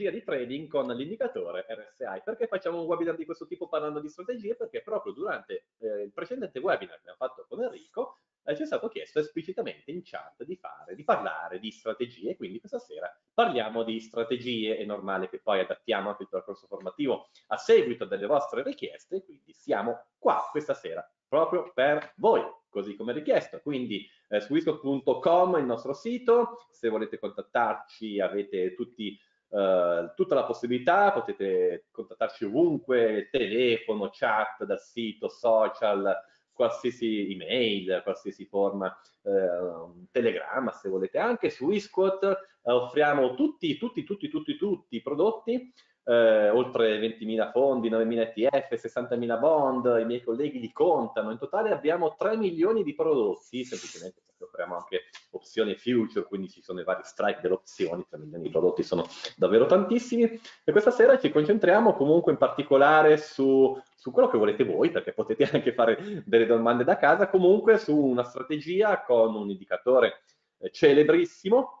strategia di trading con l'indicatore RSI. Perché facciamo un webinar di questo tipo parlando di strategie? Perché proprio durante eh, il precedente webinar che abbiamo fatto con Enrico eh, ci è stato chiesto esplicitamente in chat di, fare, di parlare di strategie, quindi questa sera parliamo di strategie, è normale che poi adattiamo anche il percorso formativo a seguito delle vostre richieste, quindi siamo qua questa sera proprio per voi, così come richiesto. Quindi eh, su isco.com il nostro sito, se volete contattarci avete tutti eh, tutta la possibilità, potete contattarci ovunque, telefono, chat, dal sito, social, qualsiasi email, qualsiasi forma, eh, telegramma se volete, anche su Isquot eh, offriamo tutti, tutti, tutti, tutti, tutti i prodotti eh, oltre 20.000 fondi, 9.000 ETF, 60.000 bond, i miei colleghi li contano, in totale abbiamo 3 milioni di prodotti, semplicemente perché offriamo anche opzioni future, quindi ci sono i vari strike delle opzioni, 3 milioni di prodotti sono davvero tantissimi e questa sera ci concentriamo comunque in particolare su, su quello che volete voi, perché potete anche fare delle domande da casa, comunque su una strategia con un indicatore eh, celebrissimo,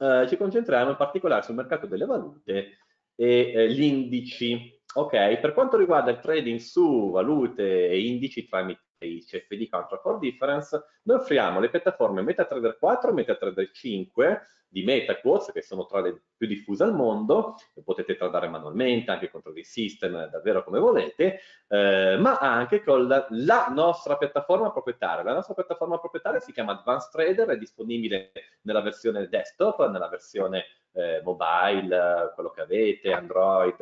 eh, ci concentriamo in particolare sul mercato delle valute e eh, gli indici. Ok, per quanto riguarda il trading su valute e indici tramite i CFD Contract for Difference, noi offriamo le piattaforme MetaTrader 4 e MetaTrader 5 di MetaQuotes, che sono tra le più diffuse al mondo, potete tradare manualmente, anche contro trading system, davvero come volete, eh, ma anche con la, la, nostra piattaforma proprietaria. La nostra piattaforma proprietaria si chiama Advanced Trader, è disponibile nella versione desktop, nella versione eh, mobile, quello che avete, certo. Android,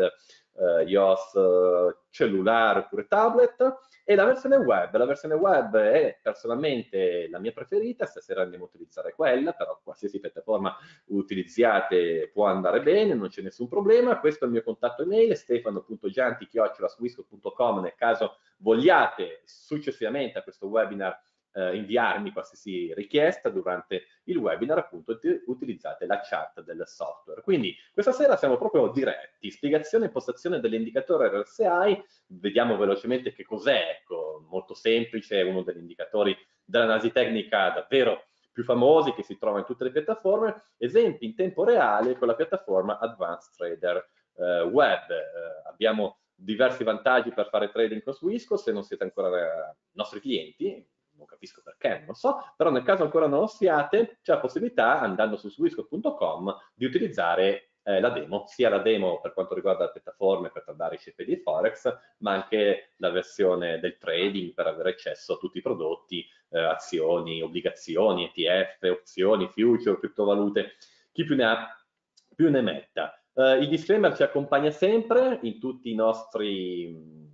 eh, iOS, cellulare oppure tablet e la versione web. La versione web è personalmente la mia preferita, stasera andiamo a utilizzare quella, però qualsiasi piattaforma utilizziate può andare bene, non c'è nessun problema. Questo è il mio contatto email, stefano.gianti.com nel caso vogliate successivamente a questo webinar eh, inviarmi qualsiasi richiesta durante il webinar, appunto utilizzate la chat del software. Quindi questa sera siamo proprio diretti, spiegazione e impostazione dell'indicatore RSI, vediamo velocemente che cos'è, ecco, molto semplice, è uno degli indicatori dell'analisi tecnica davvero più famosi che si trova in tutte le piattaforme, esempi in tempo reale con la piattaforma Advanced Trader eh, Web. Eh, abbiamo diversi vantaggi per fare trading con Swisco se non siete ancora eh, nostri clienti, non capisco perché, non lo so, però nel caso ancora non lo siate, c'è la possibilità, andando su swisco.com, di utilizzare eh, la demo, sia la demo per quanto riguarda le piattaforme per tardare i CP di Forex, ma anche la versione del trading per avere accesso a tutti i prodotti, eh, azioni, obbligazioni, ETF, opzioni, future, criptovalute, chi più ne ha più ne metta. Eh, il disclaimer ci accompagna sempre in tutti i nostri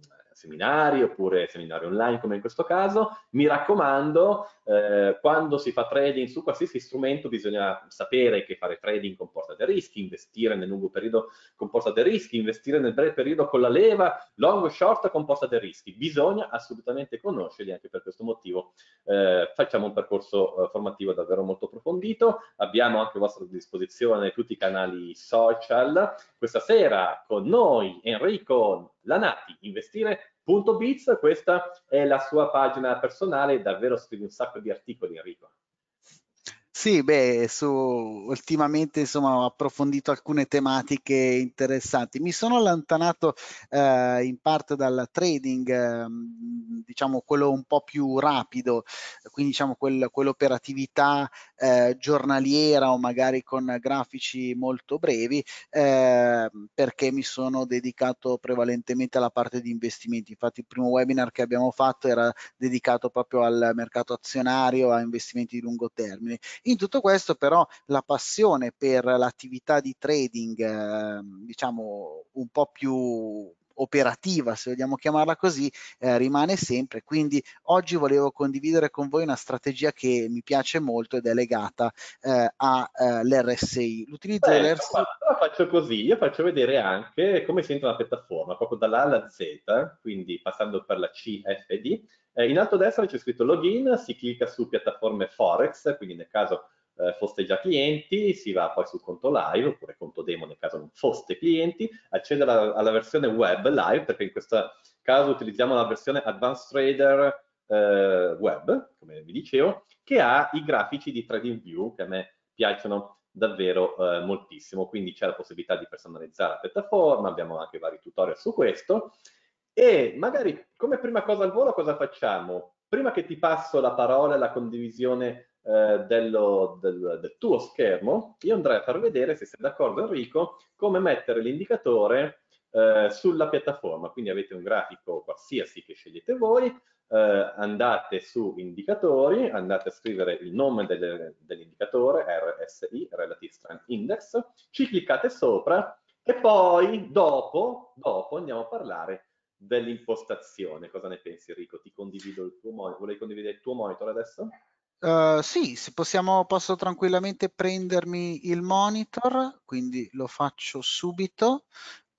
seminari oppure seminari online come in questo caso. Mi raccomando, eh, quando si fa trading su qualsiasi strumento bisogna sapere che fare trading comporta dei rischi, investire nel lungo periodo comporta dei rischi, investire nel breve periodo con la leva, long e short comporta dei rischi. Bisogna assolutamente conoscerli, anche per questo motivo eh, facciamo un percorso eh, formativo davvero molto approfondito. Abbiamo anche a vostra disposizione tutti i canali social. Questa sera con noi Enrico Lanati, investire Punto Biz, questa è la sua pagina personale, davvero scrive un sacco di articoli Enrico. Sì, beh, su, ultimamente insomma ho approfondito alcune tematiche interessanti. Mi sono allontanato eh, in parte dal trading, eh, diciamo quello un po' più rapido, quindi diciamo quel, quell'operatività eh, giornaliera o magari con grafici molto brevi, ehm, perché mi sono dedicato prevalentemente alla parte di investimenti. Infatti il primo webinar che abbiamo fatto era dedicato proprio al mercato azionario, a investimenti di lungo termine in tutto questo però la passione per l'attività di trading, eh, diciamo un po' più operativa, se vogliamo chiamarla così, eh, rimane sempre. Quindi oggi volevo condividere con voi una strategia che mi piace molto ed è legata eh, all'RSI. Eh, L'utilizzo Beh, dell'RSI. Guarda, faccio così, io faccio vedere anche come si entra la piattaforma, proprio dall'A alla Z, quindi passando per la CFD eh, in alto a destra c'è scritto login, si clicca su piattaforme Forex, quindi nel caso eh, foste già clienti, si va poi sul conto live oppure conto demo nel caso non foste clienti, accede alla, alla versione web live perché in questo caso utilizziamo la versione Advanced Trader eh, web, come vi dicevo, che ha i grafici di TradingView che a me piacciono davvero eh, moltissimo, quindi c'è la possibilità di personalizzare la piattaforma, abbiamo anche vari tutorial su questo e magari come prima cosa al volo cosa facciamo? Prima che ti passo la parola e la condivisione eh, dello, del, del, tuo schermo, io andrei a far vedere, se sei d'accordo Enrico, come mettere l'indicatore eh, sulla piattaforma. Quindi avete un grafico qualsiasi che scegliete voi, eh, andate su indicatori, andate a scrivere il nome del, dell'indicatore, RSI, Relative Strength Index, ci cliccate sopra e poi dopo, dopo andiamo a parlare dell'impostazione. Cosa ne pensi Enrico? Ti condivido il tuo monitor, volevi condividere il tuo monitor adesso? Uh, sì, possiamo, posso tranquillamente prendermi il monitor, quindi lo faccio subito.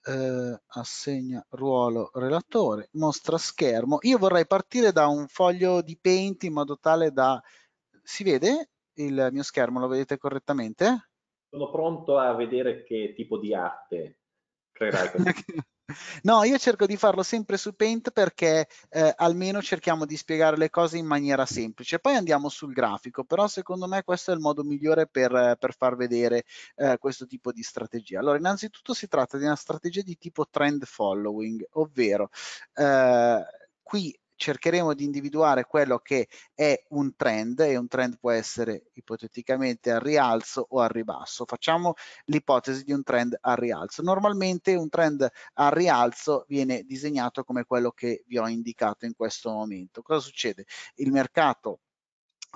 Uh, assegna ruolo relatore, mostra schermo. Io vorrei partire da un foglio di Paint in modo tale da... Si vede il mio schermo? Lo vedete correttamente? Sono pronto a vedere che tipo di arte creerai. No, io cerco di farlo sempre su Paint perché eh, almeno cerchiamo di spiegare le cose in maniera semplice. Poi andiamo sul grafico, però secondo me questo è il modo migliore per, per far vedere eh, questo tipo di strategia. Allora, innanzitutto si tratta di una strategia di tipo trend following, ovvero eh, qui cercheremo di individuare quello che è un trend e un trend può essere ipoteticamente al rialzo o al ribasso. Facciamo l'ipotesi di un trend al rialzo. Normalmente un trend al rialzo viene disegnato come quello che vi ho indicato in questo momento. Cosa succede? Il mercato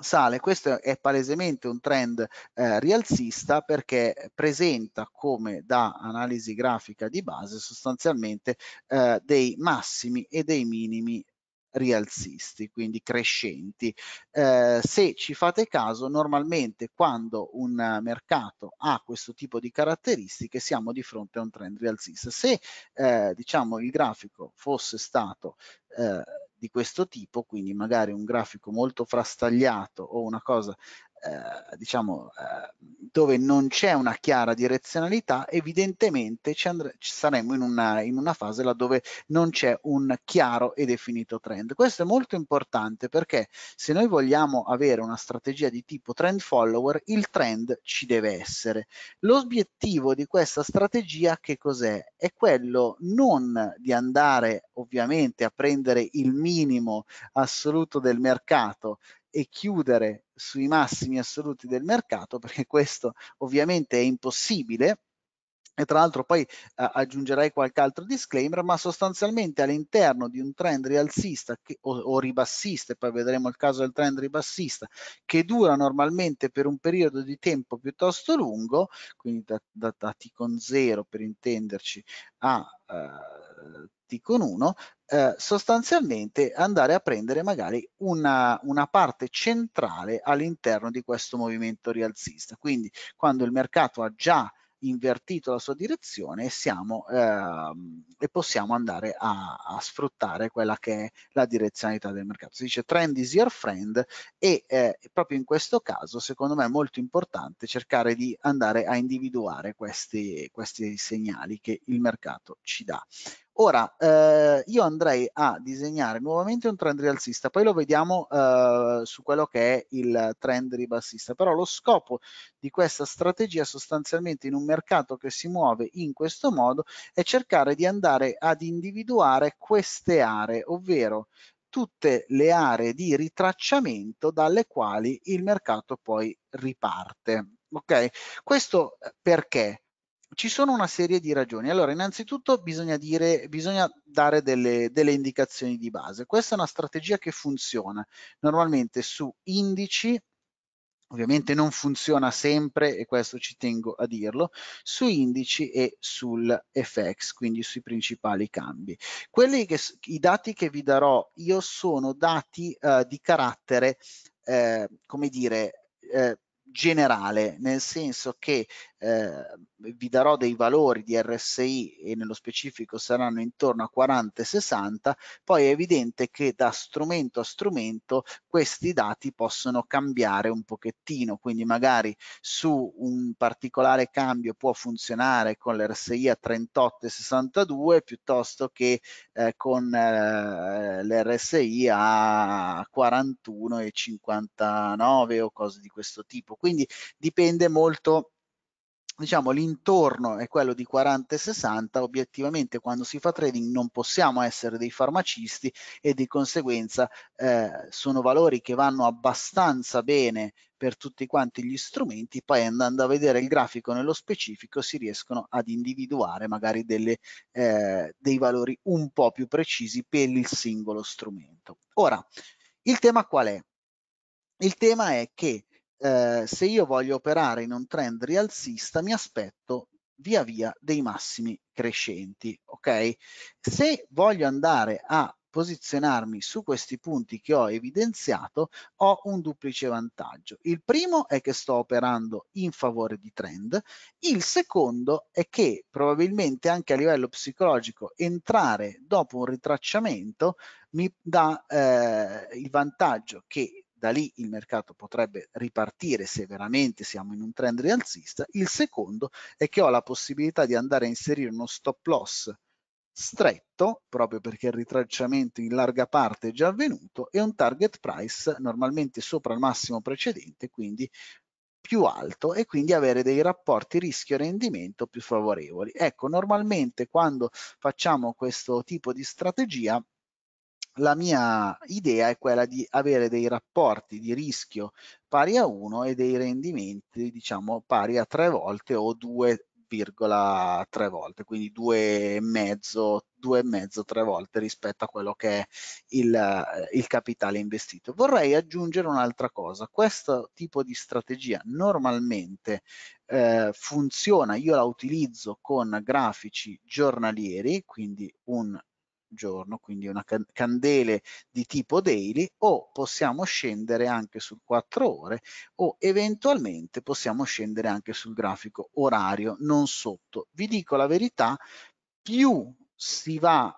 sale. Questo è palesemente un trend eh, rialzista perché presenta come da analisi grafica di base sostanzialmente eh, dei massimi e dei minimi rialzisti, quindi crescenti. Eh, se ci fate caso, normalmente quando un mercato ha questo tipo di caratteristiche siamo di fronte a un trend rialzista. Se eh, diciamo il grafico fosse stato eh, di questo tipo, quindi magari un grafico molto frastagliato o una cosa eh, diciamo, eh, dove non c'è una chiara direzionalità, evidentemente ci, ci saremmo in una, in una fase laddove non c'è un chiaro e definito trend. Questo è molto importante perché se noi vogliamo avere una strategia di tipo trend follower, il trend ci deve essere. L'obiettivo di questa strategia che cos'è? È quello non di andare ovviamente a prendere il minimo assoluto del mercato e chiudere sui massimi assoluti del mercato, perché questo ovviamente è impossibile e tra l'altro poi eh, aggiungerei qualche altro disclaimer, ma sostanzialmente all'interno di un trend rialzista che, o, o, ribassista, e poi vedremo il caso del trend ribassista, che dura normalmente per un periodo di tempo piuttosto lungo, quindi da, da, da T con 0 per intenderci a eh, T con 1, eh, sostanzialmente andare a prendere magari una, una parte centrale all'interno di questo movimento rialzista. Quindi quando il mercato ha già invertito la sua direzione e, siamo, ehm, e possiamo andare a, a, sfruttare quella che è la direzionalità del mercato. Si dice trend is your friend e eh, proprio in questo caso secondo me è molto importante cercare di andare a individuare questi, questi segnali che il mercato ci dà. Ora, eh, io andrei a disegnare nuovamente un trend rialzista, poi lo vediamo eh, su quello che è il trend ribassista, però lo scopo di questa strategia sostanzialmente in un mercato che si muove in questo modo è cercare di andare ad individuare queste aree, ovvero tutte le aree di ritracciamento dalle quali il mercato poi riparte. Ok? Questo eh, perché? ci sono una serie di ragioni. Allora, innanzitutto bisogna, dire, bisogna dare delle, delle, indicazioni di base. Questa è una strategia che funziona normalmente su indici, ovviamente non funziona sempre e questo ci tengo a dirlo, su indici e sul FX, quindi sui principali cambi. Che, I dati che vi darò io sono dati eh, di carattere, eh, come dire, eh, generale, nel senso che eh, vi darò dei valori di RSI e nello specifico saranno intorno a 40 e 60, poi è evidente che da strumento a strumento questi dati possono cambiare un pochettino, quindi magari su un particolare cambio può funzionare con l'RSI a 38 e 62 piuttosto che eh, con eh, l'RSI a 41 e 59 o cose di questo tipo, quindi dipende molto diciamo l'intorno è quello di 40 e 60, obiettivamente quando si fa trading non possiamo essere dei farmacisti e di conseguenza eh, sono valori che vanno abbastanza bene per tutti quanti gli strumenti, poi andando a vedere il grafico nello specifico si riescono ad individuare magari delle, eh, dei valori un po' più precisi per il singolo strumento. Ora, il tema qual è? Il tema è che eh, se io voglio operare in un trend rialzista mi aspetto via via dei massimi crescenti, ok? Se voglio andare a posizionarmi su questi punti che ho evidenziato, ho un duplice vantaggio. Il primo è che sto operando in favore di trend, il secondo è che probabilmente anche a livello psicologico entrare dopo un ritracciamento mi dà eh, il vantaggio che da lì il mercato potrebbe ripartire se veramente siamo in un trend rialzista, il secondo è che ho la possibilità di andare a inserire uno stop loss stretto, proprio perché il ritracciamento in larga parte è già avvenuto, e un target price normalmente sopra il massimo precedente, quindi più alto e quindi avere dei rapporti rischio-rendimento più favorevoli. Ecco, normalmente quando facciamo questo tipo di strategia la mia idea è quella di avere dei rapporti di rischio pari a 1 e dei rendimenti diciamo pari a 3 volte o 2,3 volte, quindi 2,5, 2,5, 3 volte rispetto a quello che è il, il capitale investito. Vorrei aggiungere un'altra cosa, questo tipo di strategia normalmente eh, funziona, io la utilizzo con grafici giornalieri, quindi un giorno, quindi una can candele di tipo daily o possiamo scendere anche sul 4 ore o eventualmente possiamo scendere anche sul grafico orario, non sotto. Vi dico la verità, più si va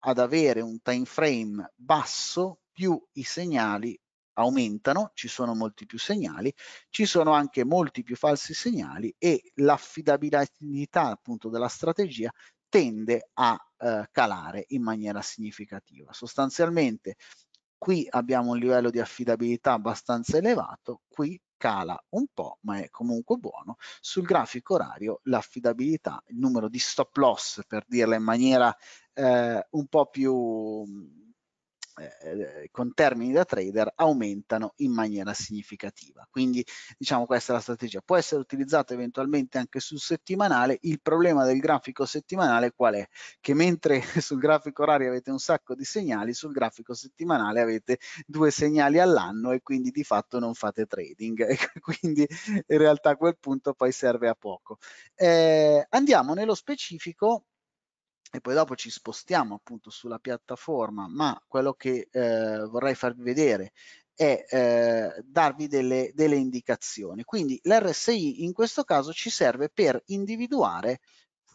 ad avere un time frame basso, più i segnali aumentano, ci sono molti più segnali, ci sono anche molti più falsi segnali e l'affidabilità appunto della strategia tende a eh, calare in maniera significativa. Sostanzialmente qui abbiamo un livello di affidabilità abbastanza elevato, qui cala un po', ma è comunque buono. Sul grafico orario l'affidabilità, il numero di stop loss, per dirla in maniera eh, un po' più eh, eh, con termini da trader aumentano in maniera significativa. Quindi diciamo questa è la strategia. Può essere utilizzata eventualmente anche sul settimanale. Il problema del grafico settimanale qual è? Che mentre sul grafico orario avete un sacco di segnali, sul grafico settimanale avete due segnali all'anno e quindi di fatto non fate trading. quindi in realtà a quel punto poi serve a poco. Eh, andiamo nello specifico e poi dopo ci spostiamo appunto sulla piattaforma, ma quello che eh, vorrei farvi vedere è eh, darvi delle, delle, indicazioni. Quindi l'RSI in questo caso ci serve per individuare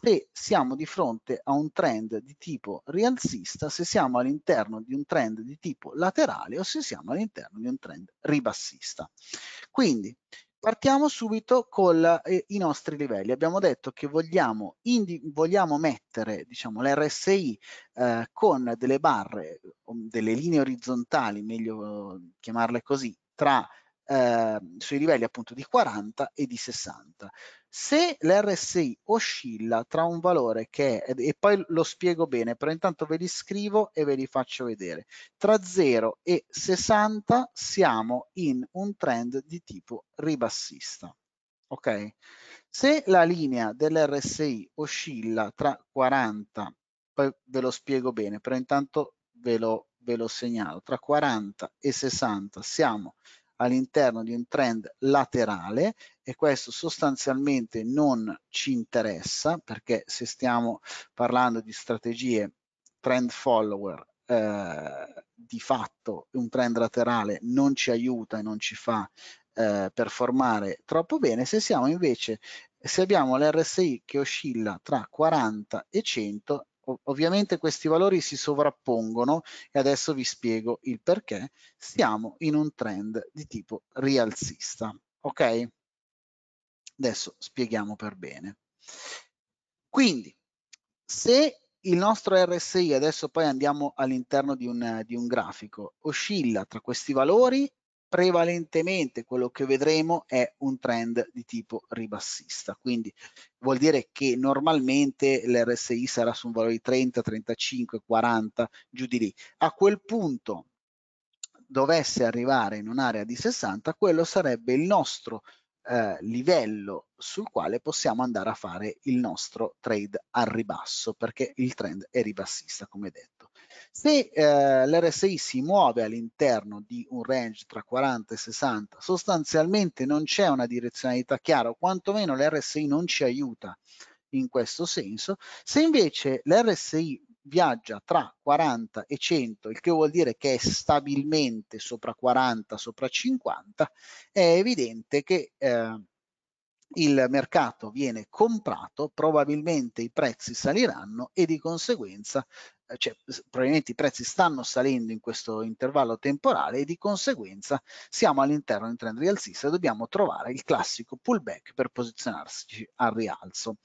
se siamo di fronte a un trend di tipo rialzista, se siamo all'interno di un trend di tipo laterale o se siamo all'interno di un trend ribassista. Quindi Partiamo subito con eh, i nostri livelli. Abbiamo detto che vogliamo, vogliamo mettere diciamo, l'RSI eh, con delle barre, mm, delle linee orizzontali, meglio chiamarle così, tra Ehm, sui livelli appunto di 40 e di 60. Se l'RSI oscilla tra un valore che è, e poi lo spiego bene, però intanto ve li scrivo e ve li faccio vedere, tra 0 e 60 siamo in un trend di tipo ribassista. Ok? Se la linea dell'RSI oscilla tra 40, poi ve lo spiego bene, però intanto ve lo, ve lo segnalo, tra 40 e 60 siamo all'interno di un trend laterale e questo sostanzialmente non ci interessa perché se stiamo parlando di strategie trend follower eh, di fatto un trend laterale non ci aiuta e non ci fa eh, performare troppo bene se siamo invece se abbiamo l'RSI che oscilla tra 40 e 100 Ovviamente questi valori si sovrappongono e adesso vi spiego il perché Stiamo in un trend di tipo rialzista. Ok? Adesso spieghiamo per bene. Quindi, se il nostro RSI, adesso poi andiamo all'interno di, di un grafico, oscilla tra questi valori prevalentemente quello che vedremo è un trend di tipo ribassista, quindi vuol dire che normalmente l'RSI sarà su un valore di 30, 35, 40, giù di lì. A quel punto dovesse arrivare in un'area di 60, quello sarebbe il nostro eh, livello sul quale possiamo andare a fare il nostro trade al ribasso perché il trend è ribassista come detto se eh, l'RSI si muove all'interno di un range tra 40 e 60, sostanzialmente non c'è una direzionalità chiara, o quantomeno l'RSI non ci aiuta in questo senso. Se invece l'RSI viaggia tra 40 e 100, il che vuol dire che è stabilmente sopra 40, sopra 50, è evidente che eh, il mercato viene comprato, probabilmente i prezzi saliranno e di conseguenza, eh, cioè, probabilmente i prezzi stanno salendo in questo intervallo temporale e di conseguenza siamo all'interno di un trend rialzista e dobbiamo trovare il classico pullback per posizionarsi al rialzo.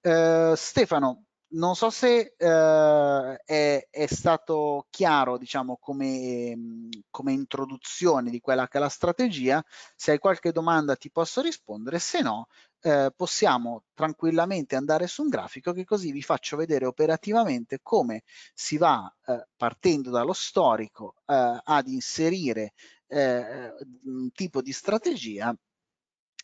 Eh, Stefano, non so se eh, è, è, stato chiaro, diciamo, come, come, introduzione di quella che è la strategia. Se hai qualche domanda ti posso rispondere, se no eh, possiamo tranquillamente andare su un grafico che così vi faccio vedere operativamente come si va, eh, partendo dallo storico, eh, ad inserire eh, un tipo di strategia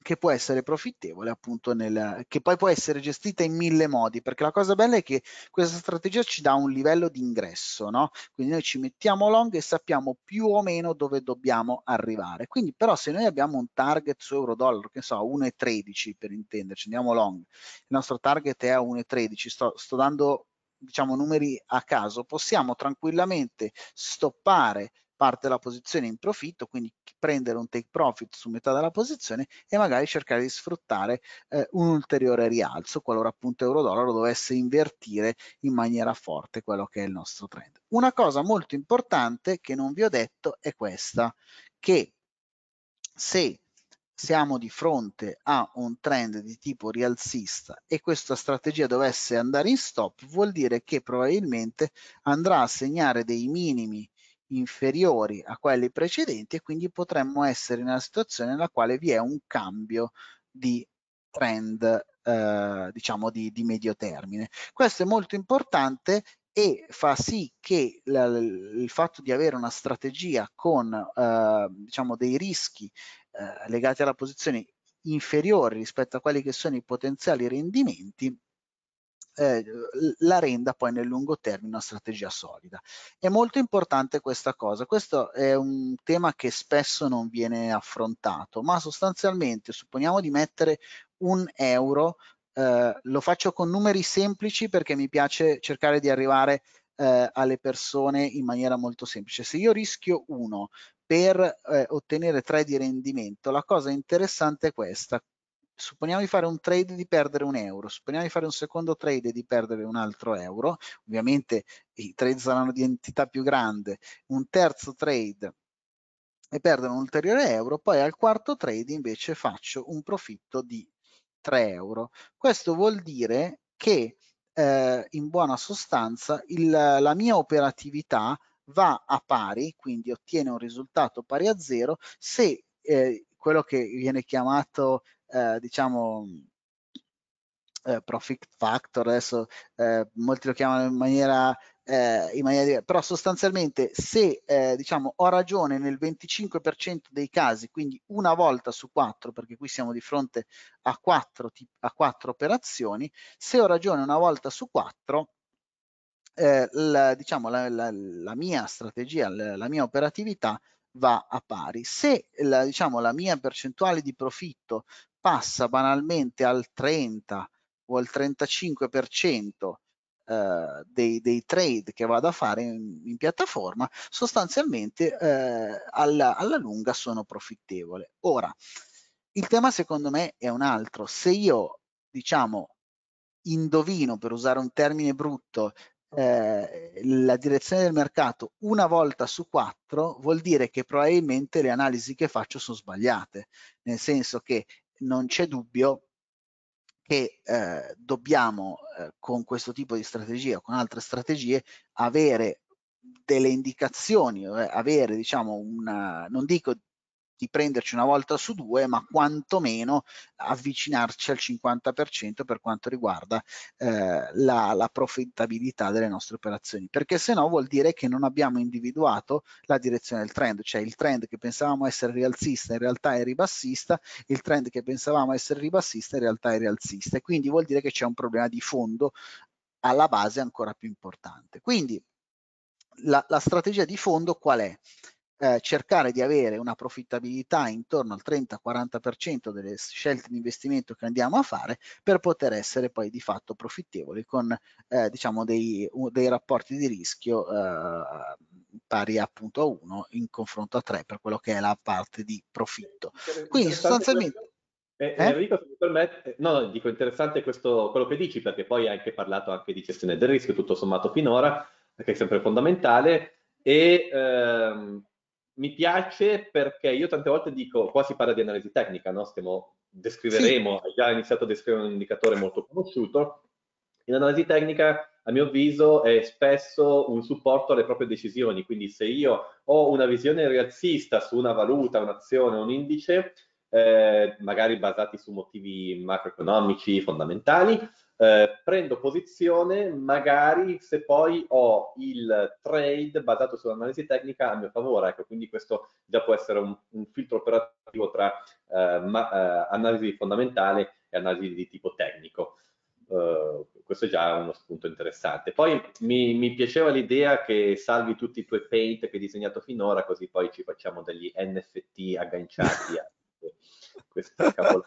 che può essere profittevole appunto nel, che poi può essere gestita in mille modi perché la cosa bella è che questa strategia ci dà un livello di ingresso no? quindi noi ci mettiamo long e sappiamo più o meno dove dobbiamo arrivare quindi però se noi abbiamo un target su euro dollaro che so 1,13 per intenderci andiamo long il nostro target è a 1,13 sto, sto dando diciamo numeri a caso possiamo tranquillamente stoppare parte della posizione in profitto, quindi prendere un take profit su metà della posizione e magari cercare di sfruttare eh, un ulteriore rialzo, qualora appunto euro-dollaro dovesse invertire in maniera forte quello che è il nostro trend. Una cosa molto importante che non vi ho detto è questa, che se siamo di fronte a un trend di tipo rialzista e questa strategia dovesse andare in stop, vuol dire che probabilmente andrà a segnare dei minimi inferiori a quelli precedenti e quindi potremmo essere in una situazione nella quale vi è un cambio di trend eh, diciamo di, di medio termine. Questo è molto importante e fa sì che il fatto di avere una strategia con eh, diciamo dei rischi eh, legati alla posizione inferiori rispetto a quelli che sono i potenziali rendimenti eh, la renda poi nel lungo termine una strategia solida. È molto importante questa cosa, questo è un tema che spesso non viene affrontato, ma sostanzialmente supponiamo di mettere un euro, eh, lo faccio con numeri semplici perché mi piace cercare di arrivare eh, alle persone in maniera molto semplice. Se io rischio 1 per eh, ottenere 3 di rendimento, la cosa interessante è questa, supponiamo di fare un trade e di perdere un euro, supponiamo di fare un secondo trade e di perdere un altro euro, ovviamente i trade saranno di entità più grande, un terzo trade e perdono un ulteriore euro, poi al quarto trade invece faccio un profitto di 3 euro. Questo vuol dire che eh, in buona sostanza il, la mia operatività va a pari, quindi ottiene un risultato pari a zero se eh, quello che viene chiamato eh, diciamo mm, eh, profit factor, adesso eh, molti lo chiamano in maniera, eh, in maniera diversa, però sostanzialmente se eh, diciamo ho ragione nel 25% dei casi, quindi una volta su quattro, perché qui siamo di fronte a quattro, a quattro operazioni, se ho ragione una volta su quattro, eh, la, diciamo la, la, la, mia strategia, la mia operatività va a pari. Se la, diciamo, la mia percentuale di profitto passa banalmente al 30 o al 35% eh, dei, dei, trade che vado a fare in, in piattaforma, sostanzialmente eh, alla, alla, lunga sono profittevole. Ora, il tema secondo me è un altro. Se io, diciamo, indovino, per usare un termine brutto, eh, la direzione del mercato una volta su quattro vuol dire che probabilmente le analisi che faccio sono sbagliate, nel senso che non c'è dubbio che eh, dobbiamo eh, con questo tipo di strategia o con altre strategie avere delle indicazioni, eh, avere diciamo una, non dico di prenderci una volta su due, ma quantomeno avvicinarci al 50% per quanto riguarda eh, la, la profittabilità delle nostre operazioni, perché se no vuol dire che non abbiamo individuato la direzione del trend, cioè il trend che pensavamo essere rialzista in realtà è ribassista, il trend che pensavamo essere ribassista in realtà è rialzista e quindi vuol dire che c'è un problema di fondo alla base ancora più importante. Quindi la, la strategia di fondo qual è? eh, cercare di avere una profittabilità intorno al 30-40% delle scelte di investimento che andiamo a fare per poter essere poi di fatto profittevoli con eh, diciamo dei, dei, rapporti di rischio eh, pari appunto a 1 in confronto a 3 per quello che è la parte di profitto. Eh, Quindi sostanzialmente... Eh, eh? eh, Enrico, se mi permette, no, no, dico interessante questo, quello che dici, perché poi hai anche parlato anche di gestione del rischio, tutto sommato finora, che è sempre fondamentale, e ehm, mi piace perché io tante volte dico, qua si parla di analisi tecnica, no? Stiamo, descriveremo, sì. già iniziato a descrivere un indicatore molto conosciuto, e l'analisi tecnica a mio avviso è spesso un supporto alle proprie decisioni, quindi se io ho una visione rialzista su una valuta, un'azione, un indice, eh, magari basati su motivi macroeconomici fondamentali, eh, prendo posizione magari se poi ho il trade basato sull'analisi tecnica a mio favore, ecco, quindi questo già può essere un, un filtro operativo tra eh, ma, eh, analisi fondamentale e analisi di tipo tecnico. Eh, questo è già uno spunto interessante. Poi mi, mi piaceva l'idea che salvi tutti i tuoi paint che hai disegnato finora, così poi ci facciamo degli NFT agganciati a questi capolavori.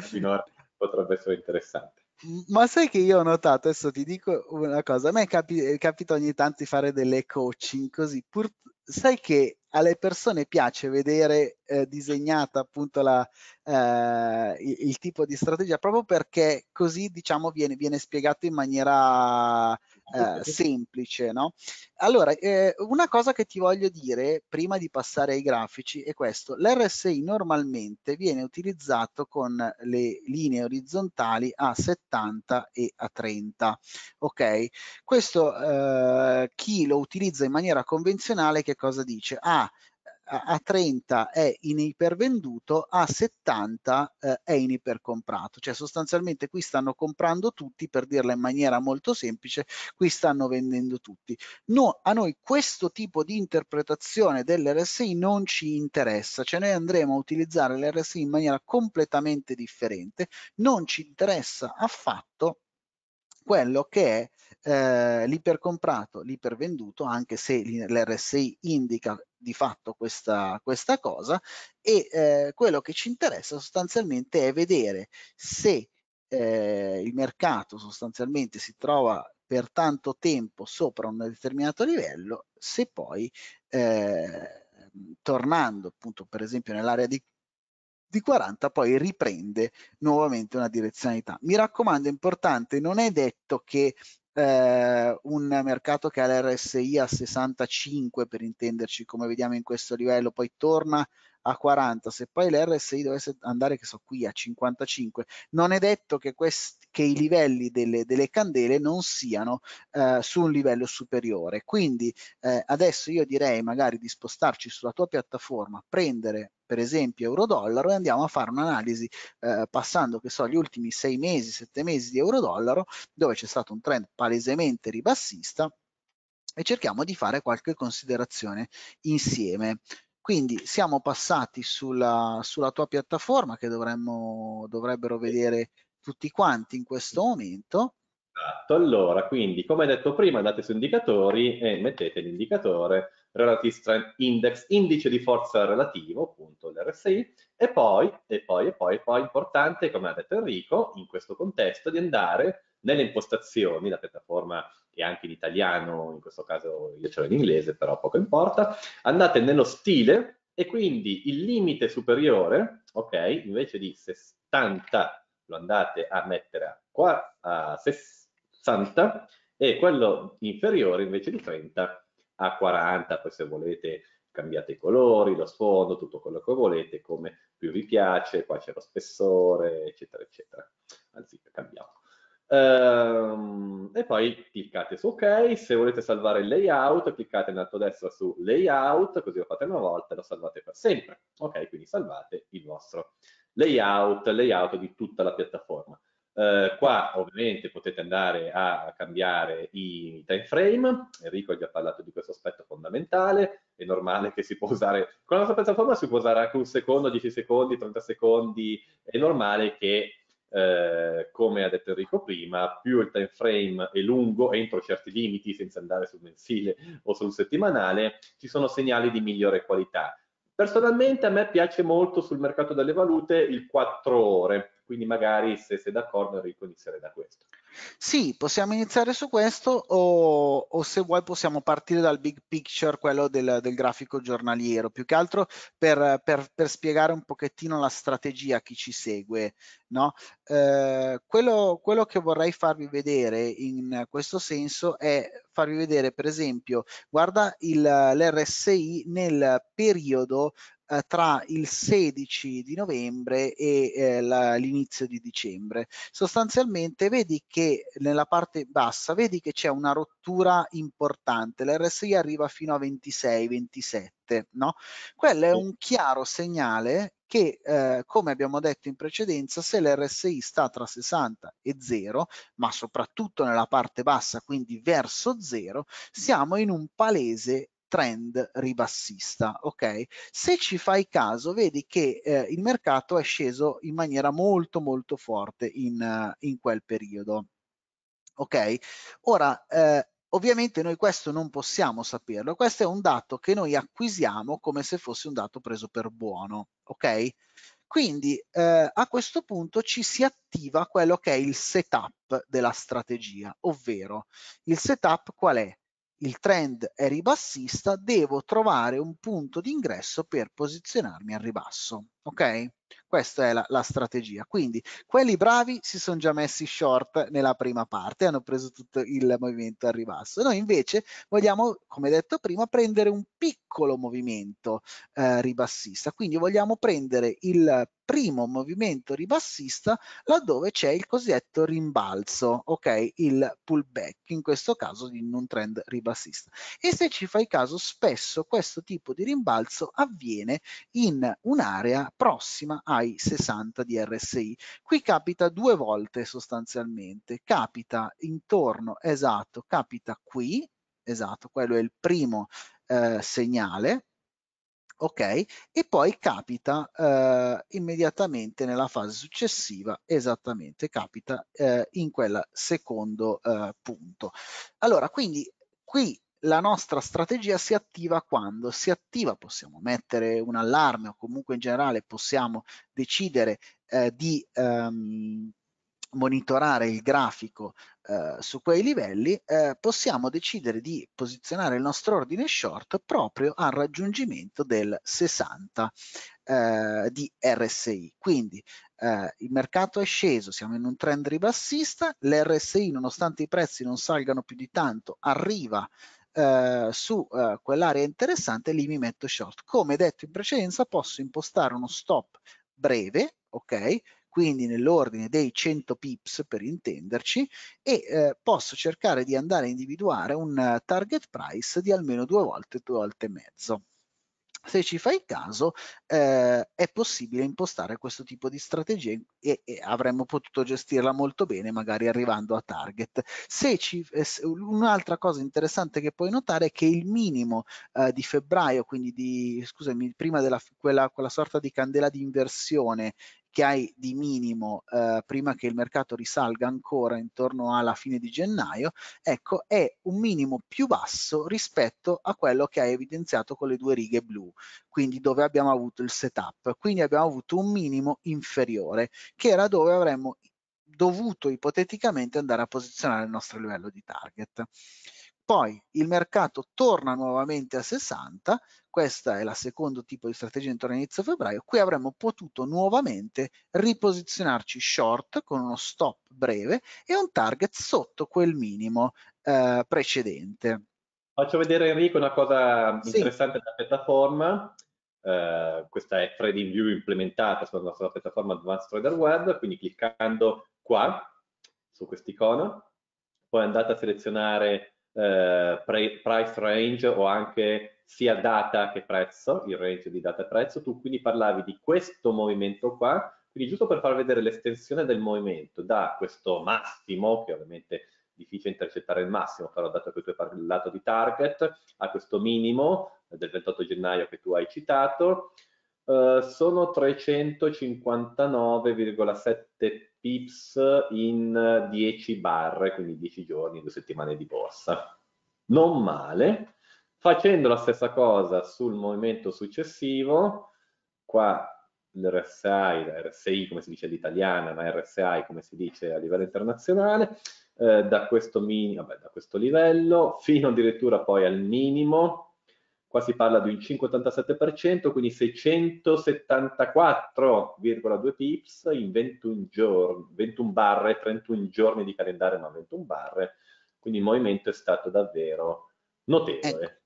finora potrebbe essere interessante. Ma sai che io ho notato, adesso ti dico una cosa, a me capi- capita ogni tanto di fare delle coaching così, pur sai che alle persone piace vedere eh, disegnata appunto la, eh, il, il, tipo di strategia proprio perché così diciamo viene, viene spiegato in maniera eh, semplice no? allora eh, una cosa che ti voglio dire prima di passare ai grafici è questo l'RSI normalmente viene utilizzato con le linee orizzontali a 70 e a 30 ok questo eh, chi lo utilizza in maniera convenzionale che cosa dice? Ah, a 30 è in ipervenduto, a 70 eh, è in ipercomprato, cioè sostanzialmente qui stanno comprando tutti, per dirla in maniera molto semplice, qui stanno vendendo tutti. No, a noi questo tipo di interpretazione dell'RSI non ci interessa, cioè noi andremo a utilizzare l'RSI in maniera completamente differente, non ci interessa affatto quello che è eh, l'ipercomprato, l'ipervenduto, anche se l'RSI indica di fatto questa, questa cosa, e eh, quello che ci interessa sostanzialmente è vedere se eh, il mercato sostanzialmente si trova per tanto tempo sopra un determinato livello, se poi ehm, tornando appunto per esempio nell'area di di 40 poi riprende nuovamente una direzionalità. Mi raccomando, è importante, non è detto che eh, un mercato che ha l'RSI a 65 per intenderci come vediamo in questo livello, poi torna a 40, se poi l'RSI dovesse andare, che so, qui a 55, non è detto che, questi, che i livelli delle, delle, candele non siano eh, su un livello superiore. Quindi eh, adesso io direi magari di spostarci sulla tua piattaforma, prendere per esempio euro-dollaro e andiamo a fare un'analisi eh, passando che so gli ultimi sei mesi, sette mesi di euro-dollaro dove c'è stato un trend palesemente ribassista e cerchiamo di fare qualche considerazione insieme. Quindi siamo passati sulla, sulla tua piattaforma che dovremmo, dovrebbero vedere tutti quanti in questo momento. Esatto, allora quindi come detto prima andate su indicatori e mettete l'indicatore Relative Strength Index, indice di forza relativo, appunto l'RSI, e poi, e poi, e poi, e poi, importante, come ha detto Enrico, in questo contesto di andare nelle impostazioni, la piattaforma e anche in italiano, in questo caso io ce l'ho in inglese, però poco importa, andate nello stile e quindi il limite superiore, ok, invece di 60 lo andate a mettere a, qua, a 60 e quello inferiore invece di 30 a 40, poi se volete cambiate i colori, lo sfondo, tutto quello che volete, come più vi piace, qua c'è lo spessore, eccetera, eccetera. Anzi, cambiamo. Ehm, e poi cliccate su ok, se volete salvare il layout cliccate in alto a destra su layout, così lo fate una volta e lo salvate per sempre. Ok, quindi salvate il vostro layout, layout di tutta la piattaforma. Eh, qua ovviamente potete andare a cambiare i time frame, Enrico ha già parlato di questo aspetto fondamentale, è normale che si può usare, con la nostra piattaforma si può usare anche un secondo, 10 secondi, 30 secondi, è normale che eh, come ha detto Enrico prima, più il time frame è lungo, entro certi limiti, senza andare sul mensile o sul settimanale, ci sono segnali di migliore qualità. Personalmente a me piace molto sul mercato delle valute il 4 ore, quindi magari se sei d'accordo Enrico iniziare da questo. Sì, possiamo iniziare su questo o, o, se vuoi possiamo partire dal big picture, quello del, del grafico giornaliero, più che altro per, per, per, spiegare un pochettino la strategia a chi ci segue. No? Eh, quello, quello che vorrei farvi vedere in questo senso è farvi vedere per esempio, guarda l'RSI nel periodo eh, tra il 16 di novembre e eh, l'inizio di dicembre. Sostanzialmente vedi che nella parte bassa vedi che c'è una rottura importante, l'RSI arriva fino a 26-27, no? Quello è un chiaro segnale che eh, come abbiamo detto in precedenza se l'RSI sta tra 60 e 0 ma soprattutto nella parte bassa quindi verso 0 siamo in un palese trend ribassista, ok? Se ci fai caso, vedi che eh, il mercato è sceso in maniera molto molto forte in, uh, in quel periodo. Ok? Ora eh, Ovviamente noi questo non possiamo saperlo, questo è un dato che noi acquisiamo come se fosse un dato preso per buono, ok? Quindi eh, a questo punto ci si attiva quello che è il setup della strategia, ovvero il setup qual è? il trend è ribassista, devo trovare un punto di ingresso per posizionarmi al ribasso. Ok? Questa è la, la strategia. Quindi quelli bravi si sono già messi short nella prima parte, hanno preso tutto il movimento a ribasso. Noi invece vogliamo, come detto prima, prendere un piccolo movimento eh, ribassista. Quindi vogliamo prendere il primo movimento ribassista laddove c'è il cosiddetto rimbalzo, ok? Il pullback, in questo caso in un trend ribassista. E se ci fai caso, spesso questo tipo di rimbalzo avviene in un'area prossima a ai 60 di RSI. Qui capita due volte sostanzialmente, capita intorno, esatto, capita qui, esatto, quello è il primo eh, segnale, ok? E poi capita eh, immediatamente nella fase successiva, esattamente, capita eh, in quel secondo eh, punto. Allora, quindi qui la nostra strategia si attiva quando si attiva possiamo mettere un allarme o comunque in generale possiamo decidere eh, di ehm, monitorare il grafico eh, su quei livelli eh, possiamo decidere di posizionare il nostro ordine short proprio al raggiungimento del 60 eh, di RSI quindi Uh, il mercato è sceso, siamo in un trend ribassista, l'RSI nonostante i prezzi non salgano più di tanto arriva eh, su eh, quell'area interessante lì mi metto short. Come detto in precedenza posso impostare uno stop breve, ok? quindi nell'ordine dei 100 pips per intenderci, e eh, posso cercare di andare a individuare un eh, target price di almeno due volte, due volte e mezzo se ci fai caso, eh, è possibile impostare questo tipo di strategie e, e, avremmo potuto gestirla molto bene, magari arrivando a target. Eh, un'altra cosa interessante che puoi notare è che il minimo eh, di febbraio, quindi di, scusami, prima della quella, quella sorta di candela di inversione che hai di minimo eh, prima che il mercato risalga ancora intorno alla fine di gennaio, ecco, è un minimo più basso rispetto a quello che hai evidenziato con le due righe blu, quindi dove abbiamo avuto il setup. Quindi abbiamo avuto un minimo inferiore, che era dove avremmo dovuto ipoteticamente andare a posizionare il nostro livello di target poi il mercato torna nuovamente a 60, questa è la secondo tipo di strategia intorno all'inizio febbraio, qui avremmo potuto nuovamente riposizionarci short con uno stop breve e un target sotto quel minimo eh, precedente. Faccio vedere Enrico una cosa interessante sì. della piattaforma, eh, questa è Trading View implementata sulla nostra piattaforma Advanced Trader Web, quindi cliccando qua su quest'icona, poi andate a selezionare eh, price range o anche sia data che prezzo, il range di data e prezzo, tu quindi parlavi di questo movimento qua, quindi giusto per far vedere l'estensione del movimento da questo massimo, che ovviamente è difficile intercettare il massimo, però dato che tu hai parlato di target, a questo minimo del 28 gennaio che tu hai citato, eh, sono 359,7 pips in 10 barre, quindi 10 giorni, 2 settimane di borsa. Non male. Facendo la stessa cosa sul movimento successivo, qua l'RSI, RSI come si dice all'italiana, ma RSI come si dice a livello internazionale, eh, da, questo mini, vabbè, da questo livello fino addirittura poi al minimo qua si parla di un 5,87%, quindi 674,2 pips in 21, giorni, 21 barre, 31 giorni di calendario, ma 21 barre, quindi il movimento è stato davvero notevole. Ecco.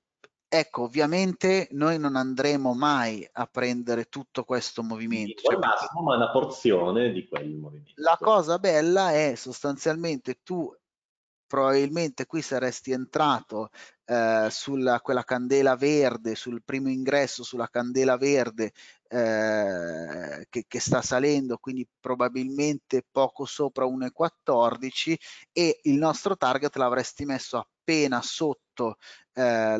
Ecco, ovviamente noi non andremo mai a prendere tutto questo movimento. Cioè, massimo, ma una porzione di quel movimento. La cosa bella è sostanzialmente tu probabilmente qui saresti entrato eh, sulla quella candela verde, sul primo ingresso sulla candela verde eh, che, che, sta salendo, quindi probabilmente poco sopra 1,14 e il nostro target l'avresti messo appena sotto superato eh,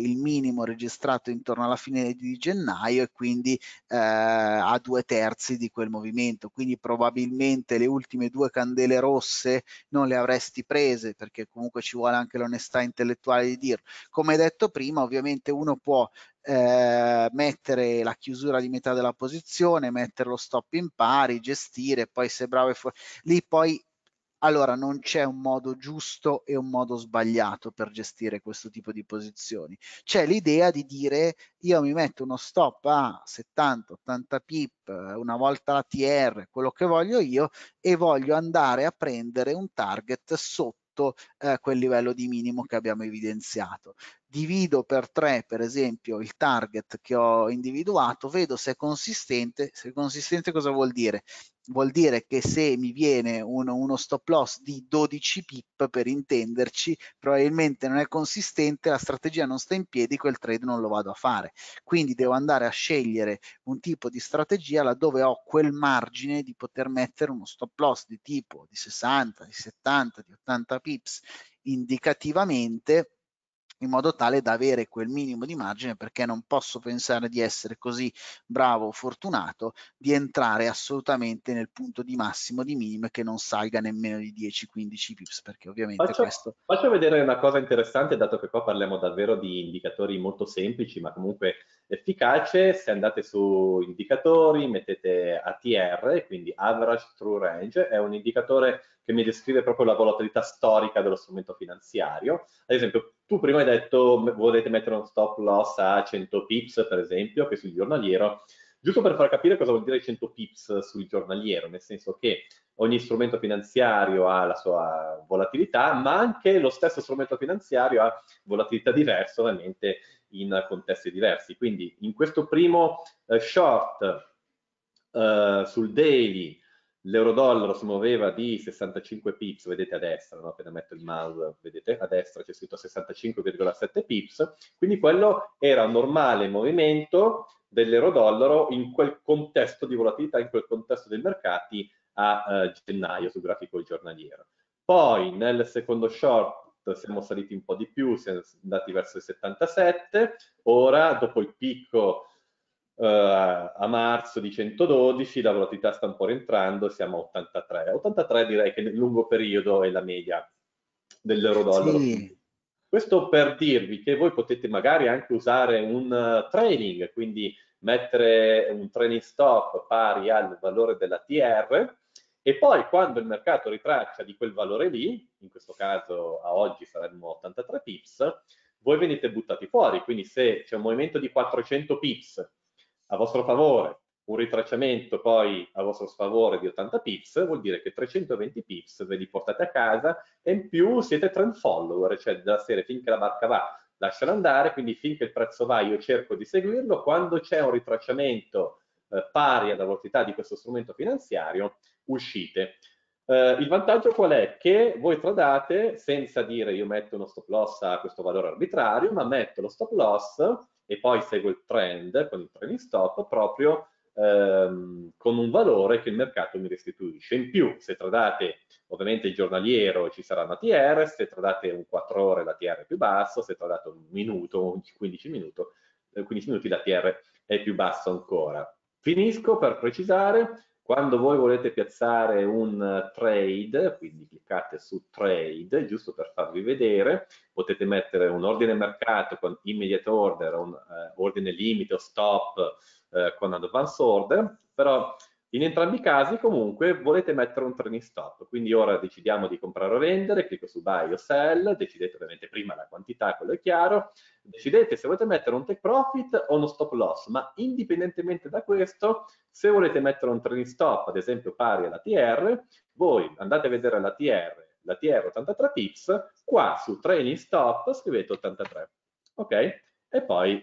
il minimo registrato intorno alla fine di gennaio e quindi eh, a due terzi di quel movimento. Quindi probabilmente le ultime due candele rosse non le avresti prese perché comunque ci vuole anche l'onestà intellettuale di dirlo. Come detto prima, ovviamente uno può eh, mettere la chiusura di metà della posizione, mettere lo stop in pari, gestire, poi se bravo e fu- lì poi allora non c'è un modo giusto e un modo sbagliato per gestire questo tipo di posizioni. C'è l'idea di dire io mi metto uno stop a 70-80 pip, una volta la TR, quello che voglio io, e voglio andare a prendere un target sotto eh, quel livello di minimo che abbiamo evidenziato divido per tre per esempio il target che ho individuato, vedo se è consistente, se è consistente cosa vuol dire? Vuol dire che se mi viene un, uno stop loss di 12 pip per intenderci, probabilmente non è consistente, la strategia non sta in piedi, quel trade non lo vado a fare. Quindi devo andare a scegliere un tipo di strategia laddove ho quel margine di poter mettere uno stop loss di tipo di 60, di 70, di 80 pips indicativamente in modo tale da avere quel minimo di margine perché non posso pensare di essere così bravo o fortunato di entrare assolutamente nel punto di massimo di minimo e che non salga nemmeno di 10-15 pips perché ovviamente faccio, questo... Faccio vedere una cosa interessante dato che qua parliamo davvero di indicatori molto semplici ma comunque efficace se andate su indicatori, mettete ATR, quindi Average True Range, è un indicatore che mi descrive proprio la volatilità storica dello strumento finanziario. Ad esempio, tu prima hai detto volete mettere un stop loss a 100 pips, per esempio, che sul giornaliero, giusto per far capire cosa vuol dire 100 pips sul giornaliero, nel senso che ogni strumento finanziario ha la sua volatilità, ma anche lo stesso strumento finanziario ha volatilità diversa, ovviamente in contesti diversi. Quindi in questo primo eh, short eh, sul daily l'euro-dollaro si muoveva di 65 pips, vedete a destra, no? appena metto il mouse, vedete a destra c'è scritto 65,7 pips, quindi quello era un normale movimento dell'euro-dollaro in quel contesto di volatilità, in quel contesto dei mercati a eh, gennaio sul grafico giornaliero. Poi nel secondo short siamo saliti un po' di più, siamo andati verso i 77, ora dopo il picco eh, a marzo di 112 la volatilità sta un po' rientrando, siamo a 83. 83 direi che nel lungo periodo è la media dell'euro dollaro. Sì. Questo per dirvi che voi potete magari anche usare un eh, trailing, quindi mettere un training stop pari al valore della TR, e poi quando il mercato ritraccia di quel valore lì, in questo caso a oggi saremmo 83 pips, voi venite buttati fuori, quindi se c'è un movimento di 400 pips a vostro favore, un ritracciamento poi a vostro sfavore di 80 pips, vuol dire che 320 pips ve li portate a casa e in più siete trend follower, cioè della serie finché la barca va lasciala andare, quindi finché il prezzo va io cerco di seguirlo, quando c'è un ritracciamento eh, pari alla velocità di questo strumento finanziario uscite. Eh, il vantaggio qual è? Che voi tradate senza dire io metto uno stop loss a questo valore arbitrario, ma metto lo stop loss e poi seguo il trend con il trailing stop proprio ehm, con un valore che il mercato mi restituisce. In più, se tradate ovviamente il giornaliero ci sarà una TR, se tradate un 4 ore la TR è più basso, se tradate un minuto, 15 minuti, 15 minuti la TR è più bassa ancora. Finisco per precisare quando voi volete piazzare un eh, trade, quindi cliccate su trade, giusto per farvi vedere, potete mettere un ordine mercato con immediate order, un eh, ordine limite o stop eh, con advance order, però in entrambi i casi comunque volete mettere un training stop, quindi ora decidiamo di comprare o vendere, clicco su buy o sell, decidete ovviamente prima la quantità, quello è chiaro, decidete se volete mettere un take profit o uno stop loss, ma indipendentemente da questo, se volete mettere un training stop, ad esempio pari alla TR, voi andate a vedere la TR, la TR 83 pips, qua su training stop scrivete 83, ok? E poi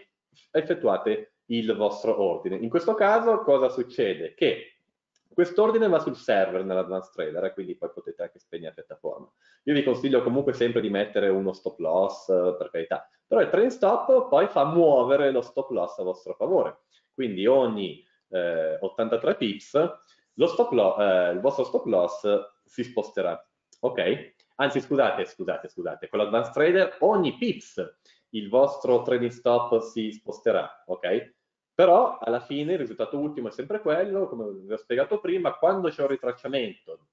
effettuate il vostro ordine. In questo caso cosa succede? Che Quest'ordine va sul server nell'advanced trader, eh, quindi poi potete anche spegnere la piattaforma. Io vi consiglio comunque sempre di mettere uno stop loss, eh, per carità, però il train stop poi fa muovere lo stop loss a vostro favore. Quindi ogni eh, 83 pips lo eh, il vostro stop loss si sposterà, ok? Anzi, scusate, scusate, scusate, con l'advanced trader ogni pips il vostro trading stop si sposterà, ok? Però alla fine il risultato ultimo è sempre quello, come vi ho spiegato prima, quando c'è un ritracciamento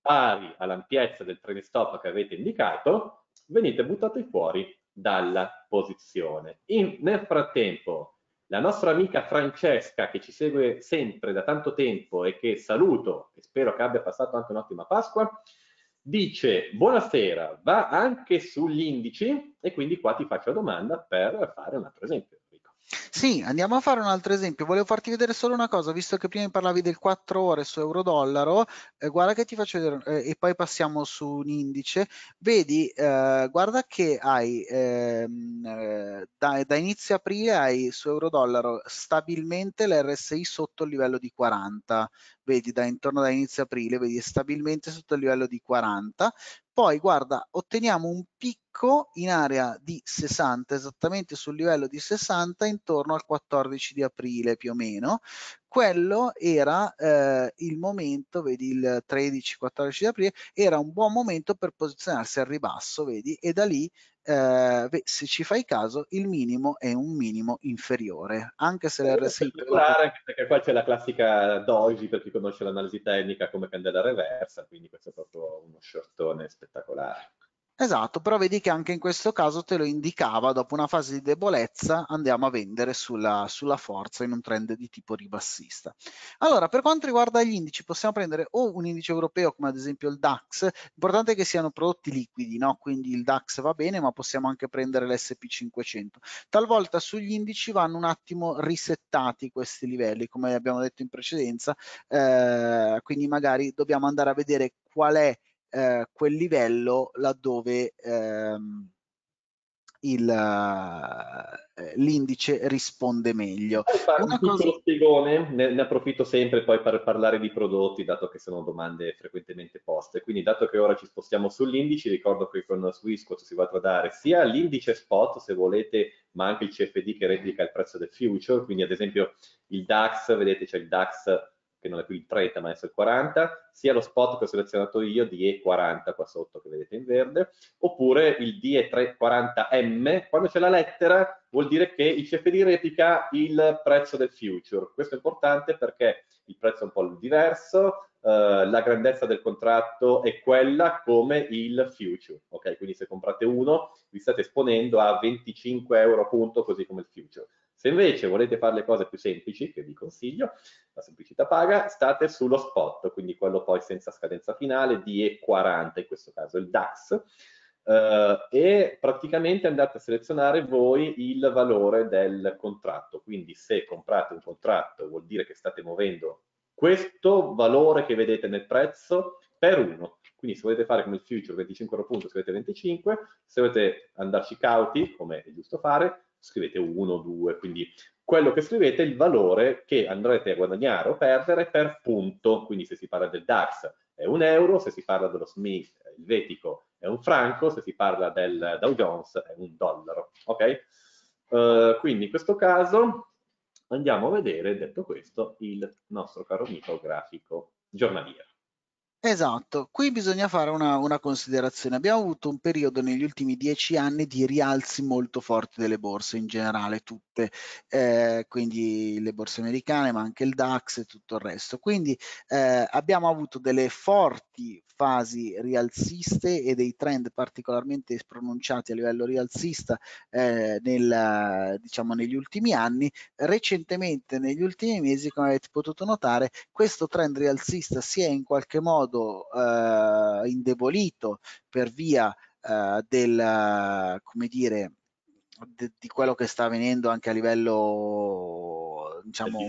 pari all'ampiezza del train stop che avete indicato, venite buttati fuori dalla posizione. In, nel frattempo, la nostra amica Francesca, che ci segue sempre da tanto tempo e che saluto e spero che abbia passato anche un'ottima Pasqua, dice buonasera, va anche sugli indici e quindi qua ti faccio la domanda per fare un altro esempio. Sì, andiamo a fare un altro esempio. Volevo farti vedere solo una cosa, visto che prima mi parlavi del 4 ore su euro-dollaro, eh, guarda che ti faccio vedere, eh, e poi passiamo su un indice. Vedi, eh, guarda che hai, ehm, eh, da, da, inizio aprile hai su euro-dollaro stabilmente l'RSI sotto il livello di 40. Vedi, da intorno da inizio aprile, vedi, stabilmente sotto il livello di 40 poi guarda otteniamo un picco in area di 60 esattamente sul livello di 60 intorno al 14 di aprile più o meno quello era eh, il momento, vedi il 13-14 di aprile, era un buon momento per posizionarsi al ribasso, vedi, e da lì eh, se ci fai caso il minimo è un minimo inferiore, anche se l'RSI... Per la... Perché qua c'è la classica doji per chi conosce l'analisi tecnica come candela reversa, quindi questo è proprio uno shortone spettacolare. Esatto, però vedi che anche in questo caso te lo indicava, dopo una fase di debolezza andiamo a vendere sulla, sulla forza in un trend di tipo ribassista. Allora, per quanto riguarda gli indici, possiamo prendere o un indice europeo come ad esempio il DAX, importante che siano prodotti liquidi, no? quindi il DAX va bene, ma possiamo anche prendere l'SP500. Talvolta sugli indici vanno un attimo risettati questi livelli, come abbiamo detto in precedenza, eh, quindi magari dobbiamo andare a vedere qual è eh, quel livello laddove ehm, eh, l'indice risponde meglio. Una cosa... spiegone, ne, ne, approfitto sempre poi per parlare di prodotti, dato che sono domande frequentemente poste. Quindi, dato che ora ci spostiamo sull'indice, ricordo che con Swissquote si va a trovare sia l'indice spot, se volete, ma anche il CFD che replica il prezzo del future. Quindi, ad esempio, il DAX, vedete c'è il DAX che non è più il 30 ma è il 40, sia lo spot che ho selezionato io di e 40 qua sotto che vedete in verde, oppure il de 340 m quando c'è la lettera vuol dire che il CFD replica il prezzo del future, questo è importante perché il prezzo è un po' diverso, Uh, la grandezza del contratto è quella come il future, ok? Quindi se comprate uno vi state esponendo a 25 euro punto, così come il future. Se invece volete fare le cose più semplici, che vi consiglio, la semplicità paga, state sullo spot, quindi quello poi senza scadenza finale di E40, in questo caso il DAX, Uh, e praticamente andate a selezionare voi il valore del contratto. Quindi se comprate un contratto vuol dire che state muovendo questo valore che vedete nel prezzo per uno. Quindi se volete fare come il future 25 euro punto scrivete 25, se volete andarci cauti, come è giusto fare, scrivete 1, 2, quindi quello che scrivete è il valore che andrete a guadagnare o perdere per punto, quindi se si parla del DAX è un euro, se si parla dello SMI elvetico è un franco, se si parla del Dow Jones è un dollaro, ok? Uh, quindi in questo caso andiamo a vedere, detto questo, il nostro caro amico grafico giornaliero. Esatto, qui bisogna fare una, una, considerazione. Abbiamo avuto un periodo negli ultimi dieci anni di rialzi molto forti delle borse in generale, tutte, eh, quindi le borse americane, ma anche il DAX e tutto il resto. Quindi eh, abbiamo avuto delle forti fasi rialziste e dei trend particolarmente pronunciati a livello rialzista eh, nel, diciamo, negli ultimi anni. Recentemente, negli ultimi mesi, come avete potuto notare, questo trend rialzista si è in qualche modo eh, indebolito per via eh, del, come dire, di quello che sta avvenendo anche a livello diciamo,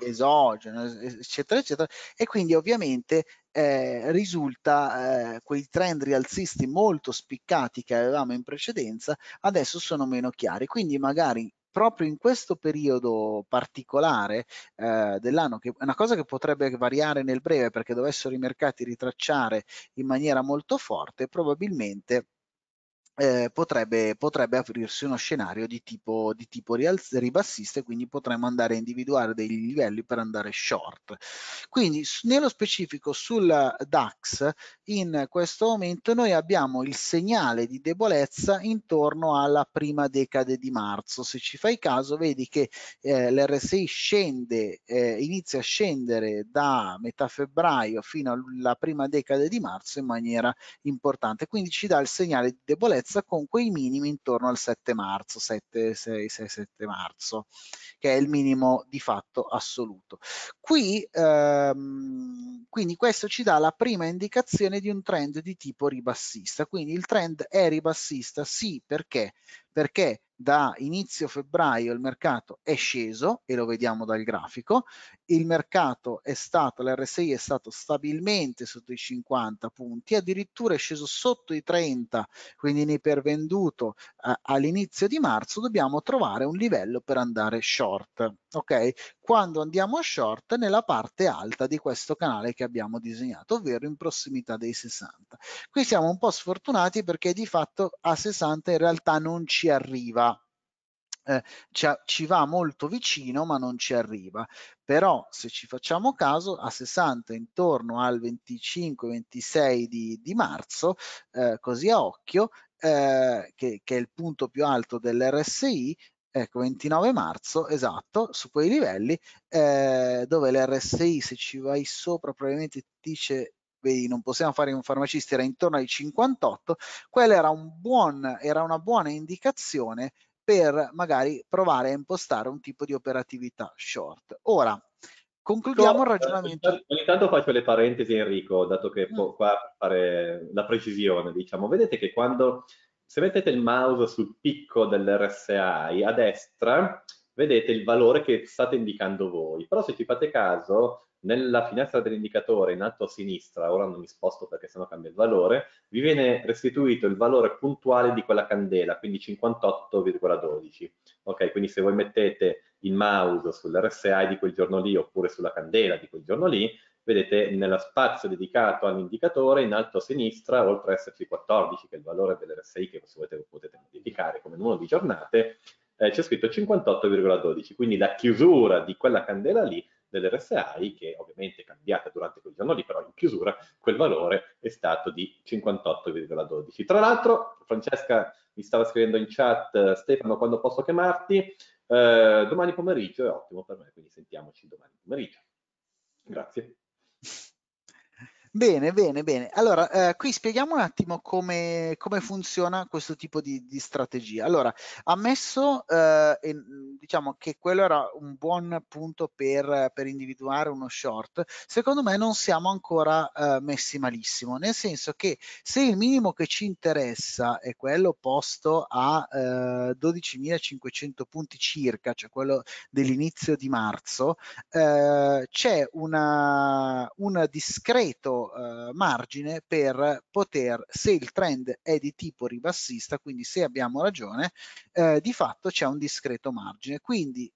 esogeno, eccetera, eccetera, e quindi ovviamente eh, risulta eh, quei trend rialzisti molto spiccati che avevamo in precedenza adesso sono meno chiari, quindi magari proprio in questo periodo particolare eh, dell'anno, che è una cosa che potrebbe variare nel breve perché dovessero i mercati ritracciare in maniera molto forte, probabilmente eh, potrebbe, potrebbe, aprirsi uno scenario di tipo, di tipo rialz- ribassista e quindi potremmo andare a individuare dei livelli per andare short. Quindi nello specifico sul DAX in questo momento noi abbiamo il segnale di debolezza intorno alla prima decade di marzo. Se ci fai caso vedi che eh, l'RSI scende, eh, inizia a scendere da metà febbraio fino alla prima decade di marzo in maniera importante, quindi ci dà il segnale di debolezza prezzo con quei minimi intorno al 7 marzo, 7, 6, 6, 7 marzo, che è il minimo di fatto assoluto. Qui, ehm, quindi questo ci dà la prima indicazione di un trend di tipo ribassista, quindi il trend è ribassista sì perché perché da inizio febbraio il mercato è sceso e lo vediamo dal grafico, il mercato è stato, l'RSI è stato stabilmente sotto i 50 punti, addirittura è sceso sotto i 30, quindi nei pervenduto eh, all'inizio di marzo dobbiamo trovare un livello per andare short ok? Quando andiamo a short nella parte alta di questo canale che abbiamo disegnato, ovvero in prossimità dei 60. Qui siamo un po' sfortunati perché di fatto a 60 in realtà non ci arriva, eh, ci, va molto vicino ma non ci arriva però se ci facciamo caso a 60 intorno al 25-26 di, di, marzo eh, così a occhio eh, che, che, è il punto più alto dell'RSI ecco 29 marzo esatto su quei livelli eh, dove l'RSI se ci vai sopra probabilmente dice vedi non possiamo fare un farmacista era intorno ai 58 quella era, un buon, era una buona indicazione per magari provare a impostare un tipo di operatività short ora concludiamo il eh, ragionamento. Ogni tanto faccio le parentesi Enrico, dato che mm. può qua fare la precisione, diciamo, vedete che quando se mettete il mouse sul picco dell'RSI a destra, vedete il valore che state indicando voi. Però se ci fate caso, nella finestra dell'indicatore in alto a sinistra, ora non mi sposto perché sennò cambia il valore, vi viene restituito il valore puntuale di quella candela, quindi 58,12. Ok, quindi se voi mettete il mouse sull'RSI di quel giorno lì oppure sulla candela di quel giorno lì, vedete nello spazio dedicato all'indicatore in alto a sinistra, oltre a esserci 14, che è il valore dell'RSI che volete, potete modificare come numero di giornate, eh, c'è scritto 58,12, quindi la chiusura di quella candela lì dell'RSI, che ovviamente è cambiata durante quel giorno lì, però in chiusura quel valore è stato di 58,12. Tra l'altro, Francesca mi stava scrivendo in chat, eh, Stefano, quando posso chiamarti? Eh, domani pomeriggio è ottimo per me, quindi sentiamoci domani pomeriggio. Grazie. Bene, bene, bene. Allora, eh, qui spieghiamo un attimo come, come funziona questo tipo di, di strategia. Allora, ammesso eh, e, mm, diciamo che quello era un buon punto per, per, individuare uno short, secondo me non siamo ancora eh, messi malissimo, nel senso che se il minimo che ci interessa è quello posto a 12.500 eh, punti circa, cioè quello dell'inizio di marzo, eh, c'è una, una discreto eh, margine per poter, se il trend è di tipo ribassista, quindi se abbiamo ragione, eh, di fatto c'è un discreto margine. Quindi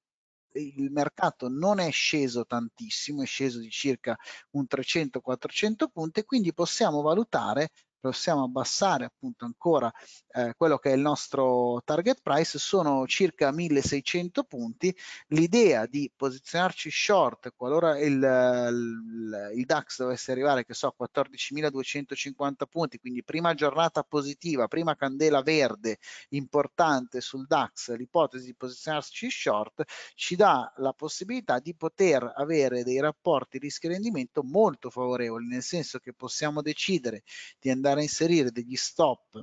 il mercato non è sceso tantissimo, è sceso di circa un 300-400 punti, quindi possiamo valutare possiamo abbassare appunto ancora eh, quello che è il nostro target price sono circa 1600 punti l'idea di posizionarci short qualora il, il, il DAX dovesse arrivare che so a 14.250 punti quindi prima giornata positiva prima candela verde importante sul DAX l'ipotesi di posizionarci short ci dà la possibilità di poter avere dei rapporti rischio rendimento molto favorevoli nel senso che possiamo decidere di andare andare a inserire degli stop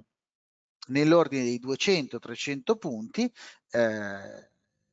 nell'ordine dei 200-300 punti, eh,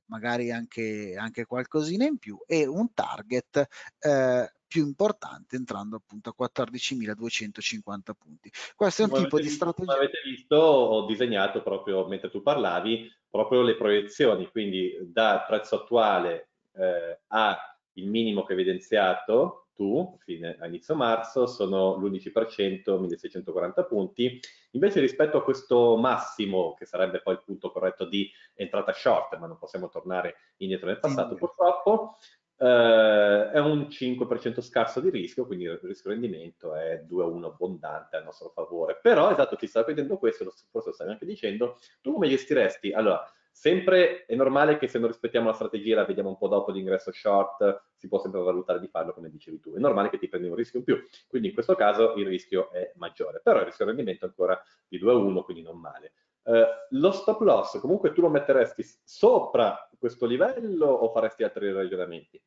magari anche, anche, qualcosina in più, e un target eh, più importante entrando appunto a 14.250 punti. Questo è un come tipo di visto, strategia. avete visto, ho disegnato proprio mentre tu parlavi, proprio le proiezioni, quindi da prezzo attuale eh, a il minimo che ho evidenziato tu fine, a inizio marzo sono l'11%, 1640 punti. Invece rispetto a questo massimo, che sarebbe poi il punto corretto di entrata short, ma non possiamo tornare indietro nel passato sì. purtroppo, eh, è un 5% scarso di rischio, quindi il rischio rendimento è 2 a 1 abbondante a nostro favore. Però, esatto, ti stavo chiedendo questo, forse lo stavi anche dicendo, tu come gestiresti? Allora, sempre è normale che se non rispettiamo la strategia la vediamo un po' dopo l'ingresso short, si può sempre valutare di farlo come dicevi tu, è normale che ti prendi un rischio in più, quindi in questo caso il rischio è maggiore, però il rischio di rendimento è ancora di 2 a 1, quindi non male. Eh, lo stop loss comunque tu lo metteresti sopra questo livello o faresti altri ragionamenti?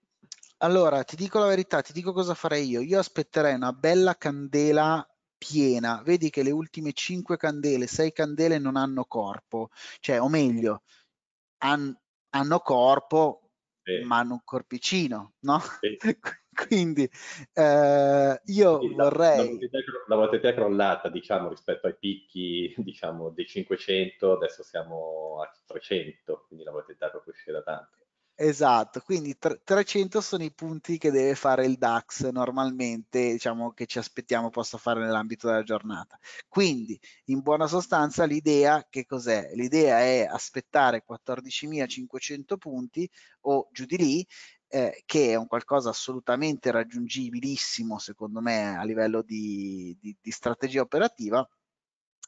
Allora, ti dico la verità, ti dico cosa farei io. Io aspetterei una bella candela piena. Vedi che le ultime 5 candele, 6 candele non hanno corpo, cioè, o meglio, han, hanno corpo eh. ma hanno un corpicino, no? Eh. Quindi eh, io Quindi vorrei... La volatilità è crollata, diciamo, rispetto ai picchi, diciamo, dei 500, adesso siamo a 300, quindi la volatilità è proprio uscita tanto. Esatto, quindi 300 sono i punti che deve fare il DAX normalmente, diciamo che ci aspettiamo possa fare nell'ambito della giornata. Quindi, in buona sostanza, l'idea che cos'è? L'idea è aspettare 14.500 punti o giù di lì, eh, che è un qualcosa assolutamente raggiungibilissimo, secondo me, a livello di, di, di strategia operativa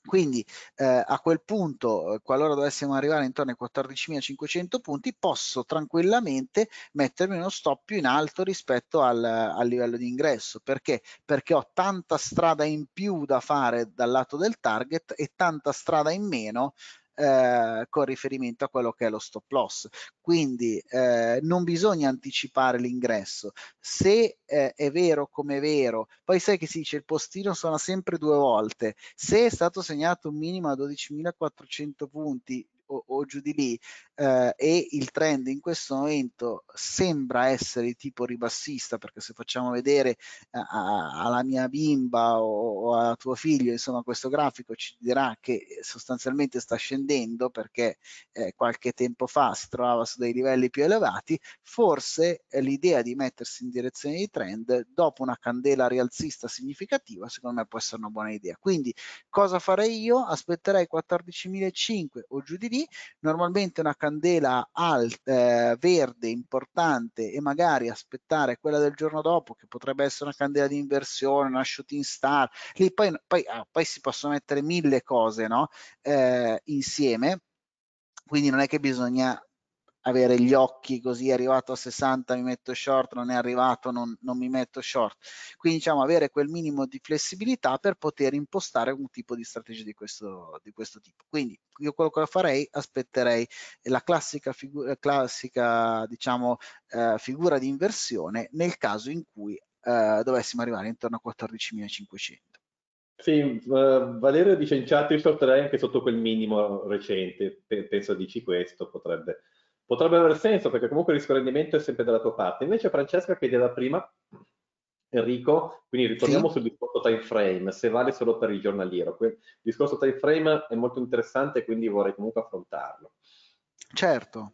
quindi eh, a quel punto, eh, qualora dovessimo arrivare intorno ai 14.500 punti, posso tranquillamente mettermi uno stop più in alto rispetto al, al livello di ingresso. Perché? Perché ho tanta strada in più da fare dal lato del target e tanta strada in meno eh, con riferimento a quello che è lo stop loss. Quindi eh, non bisogna anticipare l'ingresso. Se eh, è vero come è vero, poi sai che si dice il postino suona sempre due volte. Se è stato segnato un minimo a 12.400 punti o, o giù di lì eh, e il trend in questo momento sembra essere di tipo ribassista perché se facciamo vedere eh, a, a, alla mia bimba o, o, a tuo figlio insomma questo grafico ci dirà che sostanzialmente sta scendendo perché eh, qualche tempo fa si trovava su dei livelli più elevati forse l'idea di mettersi in direzione di trend dopo una candela rialzista significativa secondo me può essere una buona idea quindi cosa farei io aspetterei 14.500 o giù di lì liquidi, normalmente una candela alt, eh, verde importante e magari aspettare quella del giorno dopo che potrebbe essere una candela di inversione, una shooting star, lì poi, poi, ah, poi si possono mettere mille cose no? eh, insieme, quindi non è che bisogna avere gli occhi così arrivato a 60 mi metto short, non è arrivato non, non, mi metto short. Quindi diciamo avere quel minimo di flessibilità per poter impostare un tipo di strategia di questo, di questo tipo. Quindi io quello che farei, aspetterei la classica, figu- eh, classica diciamo, eh, figura di inversione nel caso in cui eh, dovessimo arrivare intorno a 14.500. Sì, Valerio dice in chat, io sorterei anche sotto quel minimo recente, penso dici questo, potrebbe potrebbe avere senso perché comunque il rischio rendimento è sempre dalla tua parte. Invece Francesca chiedeva prima, Enrico, quindi ritorniamo sì. sul discorso time frame, se vale solo per il giornaliero. Il discorso time frame è molto interessante, quindi vorrei comunque affrontarlo. Certo.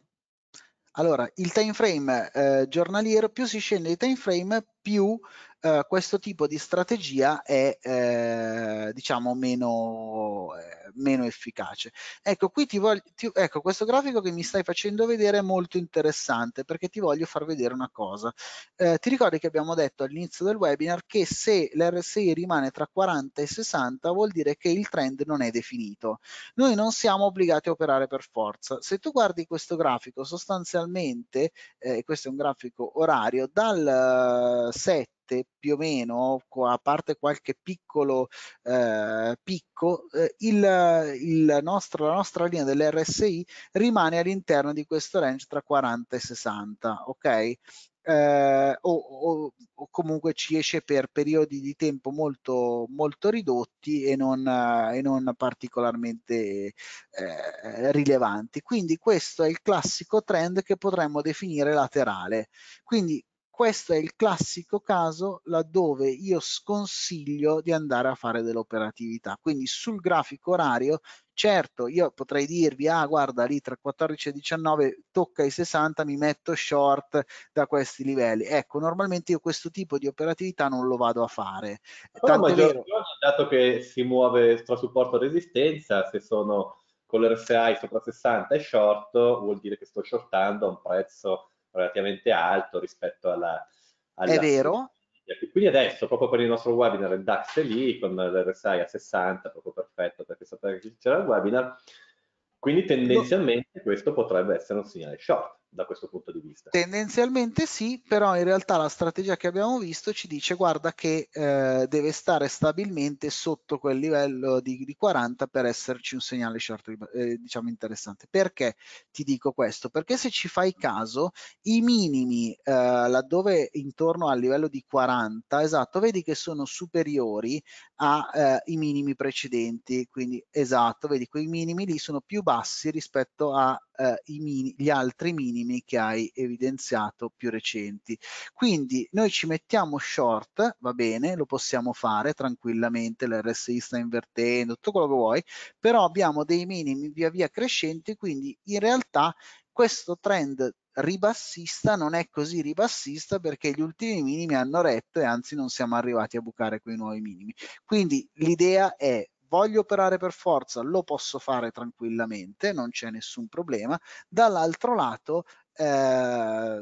Allora, il time frame eh, giornaliero, più si scende di time frame, più eh, questo tipo di strategia è eh, diciamo meno, eh, meno, efficace. Ecco, qui ti voglio, ti, ecco, questo grafico che mi stai facendo vedere è molto interessante perché ti voglio far vedere una cosa. Eh, ti ricordi che abbiamo detto all'inizio del webinar che se l'RSI rimane tra 40 e 60 vuol dire che il trend non è definito. Noi non siamo obbligati a operare per forza. Se tu guardi questo grafico sostanzialmente, eh, questo è un grafico orario, dal 7 parte più o meno, a parte qualche piccolo eh, picco, eh, il, il nostro, la nostra linea dell'RSI rimane all'interno di questo range tra 40 e 60, ok? Eh, o, o, o, comunque ci esce per periodi di tempo molto, molto ridotti e non, e non particolarmente eh, rilevanti. Quindi questo è il classico trend che potremmo definire laterale. Quindi questo è il classico caso laddove io sconsiglio di andare a fare dell'operatività. Quindi sul grafico orario, certo, io potrei dirvi, ah guarda lì tra 14 e 19 tocca i 60, mi metto short da questi livelli. Ecco, normalmente io questo tipo di operatività non lo vado a fare. Tanto è vero... Dato che si muove tra supporto e resistenza, se sono con l'RSI sopra 60 e short, vuol dire che sto shortando a un prezzo relativamente alto rispetto alla... alla È vero? Quindi adesso, proprio per il nostro webinar, il DAX è lì con l'RSI a 60, proprio perfetto perché sapete che c'era il webinar, quindi tendenzialmente questo potrebbe essere un segnale short da questo punto di vista? Tendenzialmente sì, però in realtà la strategia che abbiamo visto ci dice guarda che eh, deve stare stabilmente sotto quel livello di, di 40 per esserci un segnale short, certo, eh, diciamo interessante. Perché ti dico questo? Perché se ci fai caso, i minimi eh, laddove intorno al livello di 40, esatto, vedi che sono superiori ai eh, minimi precedenti, quindi esatto, vedi quei minimi lì sono più bassi rispetto a eh, mini, gli altri minimi che hai evidenziato più recenti. Quindi noi ci mettiamo short, va bene, lo possiamo fare tranquillamente, l'RSI sta invertendo, tutto quello che vuoi, però abbiamo dei minimi via via crescenti, quindi in realtà questo trend ribassista non è così ribassista perché gli ultimi minimi hanno retto e anzi non siamo arrivati a bucare quei nuovi minimi. Quindi l'idea è voglio operare per forza, lo posso fare tranquillamente, non c'è nessun problema. Dall'altro lato, eh,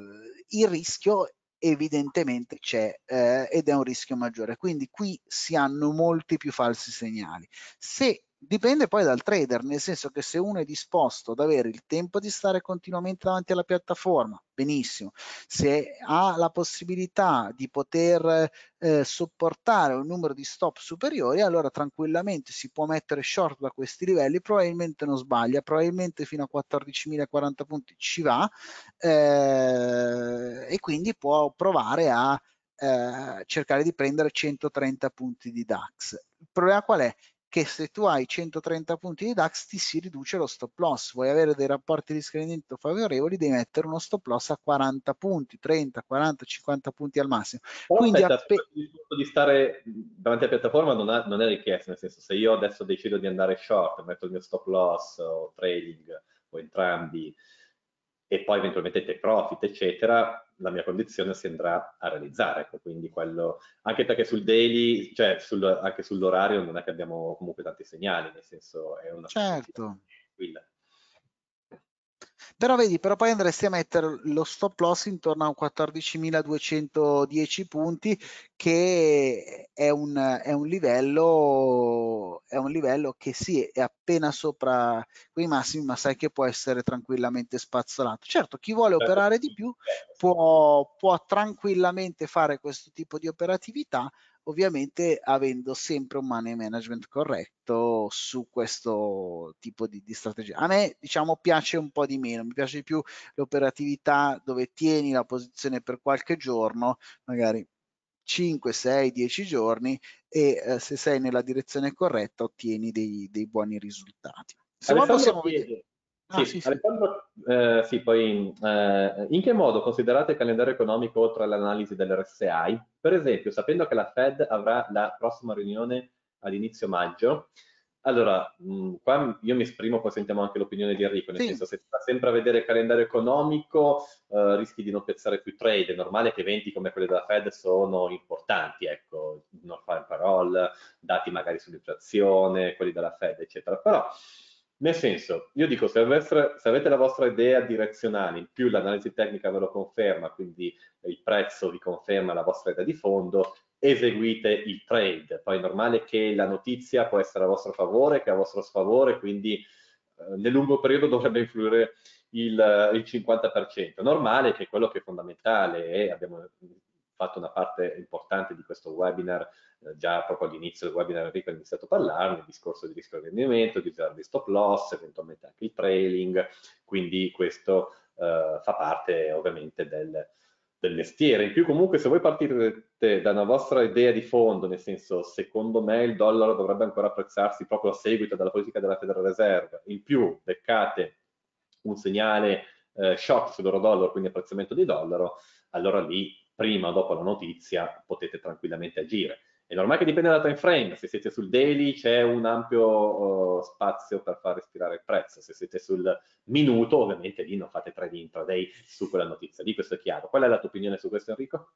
il rischio evidentemente c'è eh, ed è un rischio maggiore. Quindi qui si hanno molti più falsi segnali. Se Dipende poi dal trader, nel senso che se uno è disposto ad avere il tempo di stare continuamente davanti alla piattaforma, benissimo. Se ha la possibilità di poter eh, sopportare un numero di stop superiori, allora tranquillamente si può mettere short da questi livelli, probabilmente non sbaglia, probabilmente fino a 14.040 punti ci va eh, e quindi può provare a eh, cercare di prendere 130 punti di DAX. Il problema qual è? che se tu hai 130 punti di DAX ti si riduce lo stop loss. Vuoi avere dei rapporti di rendimento favorevoli, devi mettere uno stop loss a 40 punti, 30, 40, 50 punti al massimo. Oh, Quindi aspetta, punto di stare davanti alla piattaforma non, ha, non, è richiesto, nel senso se io adesso decido di andare short, metto il mio stop loss o trading o entrambi e poi eventualmente take profit, eccetera, la mia condizione si andrà a realizzare. Ecco, quindi quello, anche perché sul daily, cioè sul, anche sull'orario non è che abbiamo comunque tanti segnali, nel senso è una... Certo. Tranquilla. Però vedi, però poi andresti a mettere lo stop loss intorno a 14.210 punti, che è un, è un, livello, è un livello che sì, è appena sopra quei massimi, ma sai che può essere tranquillamente spazzolato. Certo, chi vuole certo, operare di più può, può tranquillamente fare questo tipo di operatività, ovviamente avendo sempre un money management corretto su questo tipo di, di, strategia. A me diciamo piace un po' di meno, mi piace di più l'operatività dove tieni la posizione per qualche giorno, magari 5, 6, 10 giorni e eh, se sei nella direzione corretta ottieni dei, dei buoni risultati. Se Alessandro, chiede, Ah, sì, sì, Alessandro, Eh, sì poi eh, in che modo considerate il calendario economico oltre all'analisi dell'RSI? Per esempio, sapendo che la Fed avrà la prossima riunione all'inizio maggio, allora, mh, mm, qua io mi esprimo, poi sentiamo anche l'opinione di Enrico, nel sì. senso se sta sempre a vedere il calendario economico eh, rischi di non piazzare più trade, è normale che eventi come quelli della Fed sono importanti, ecco, non fare parole, dati magari sull'inflazione, quelli della Fed, eccetera, però nel senso, io dico, se, avesse, se avete la vostra idea direzionale, in più l'analisi tecnica ve lo conferma, quindi il prezzo vi conferma la vostra idea di fondo, eseguite il trade. Poi è normale che la notizia può essere a vostro favore, che a vostro sfavore, quindi eh, nel lungo periodo dovrebbe influire il, il 50%. Normale che quello che è fondamentale, e abbiamo fatto una parte importante di questo webinar, eh, già proprio all'inizio del webinar Enrico ha iniziato a parlarne, il discorso di rischio di rendimento, di usare di stop loss, eventualmente anche il trailing, quindi questo eh, fa parte ovviamente del, del mestiere. In più comunque se voi partite da una vostra idea di fondo, nel senso secondo me il dollaro dovrebbe ancora apprezzarsi proprio a seguito della politica della Federal Reserve, in più beccate un segnale eh, shock sull'euro dollaro, quindi apprezzamento di dollaro, allora lì prima o dopo la notizia potete tranquillamente agire. È normale che dipende dal time frame, se siete sul daily c'è un ampio uh, spazio per far respirare il prezzo, se siete sul minuto ovviamente lì non fate trading intraday su quella notizia, di questo è chiaro. Qual è la tua opinione su questo Enrico?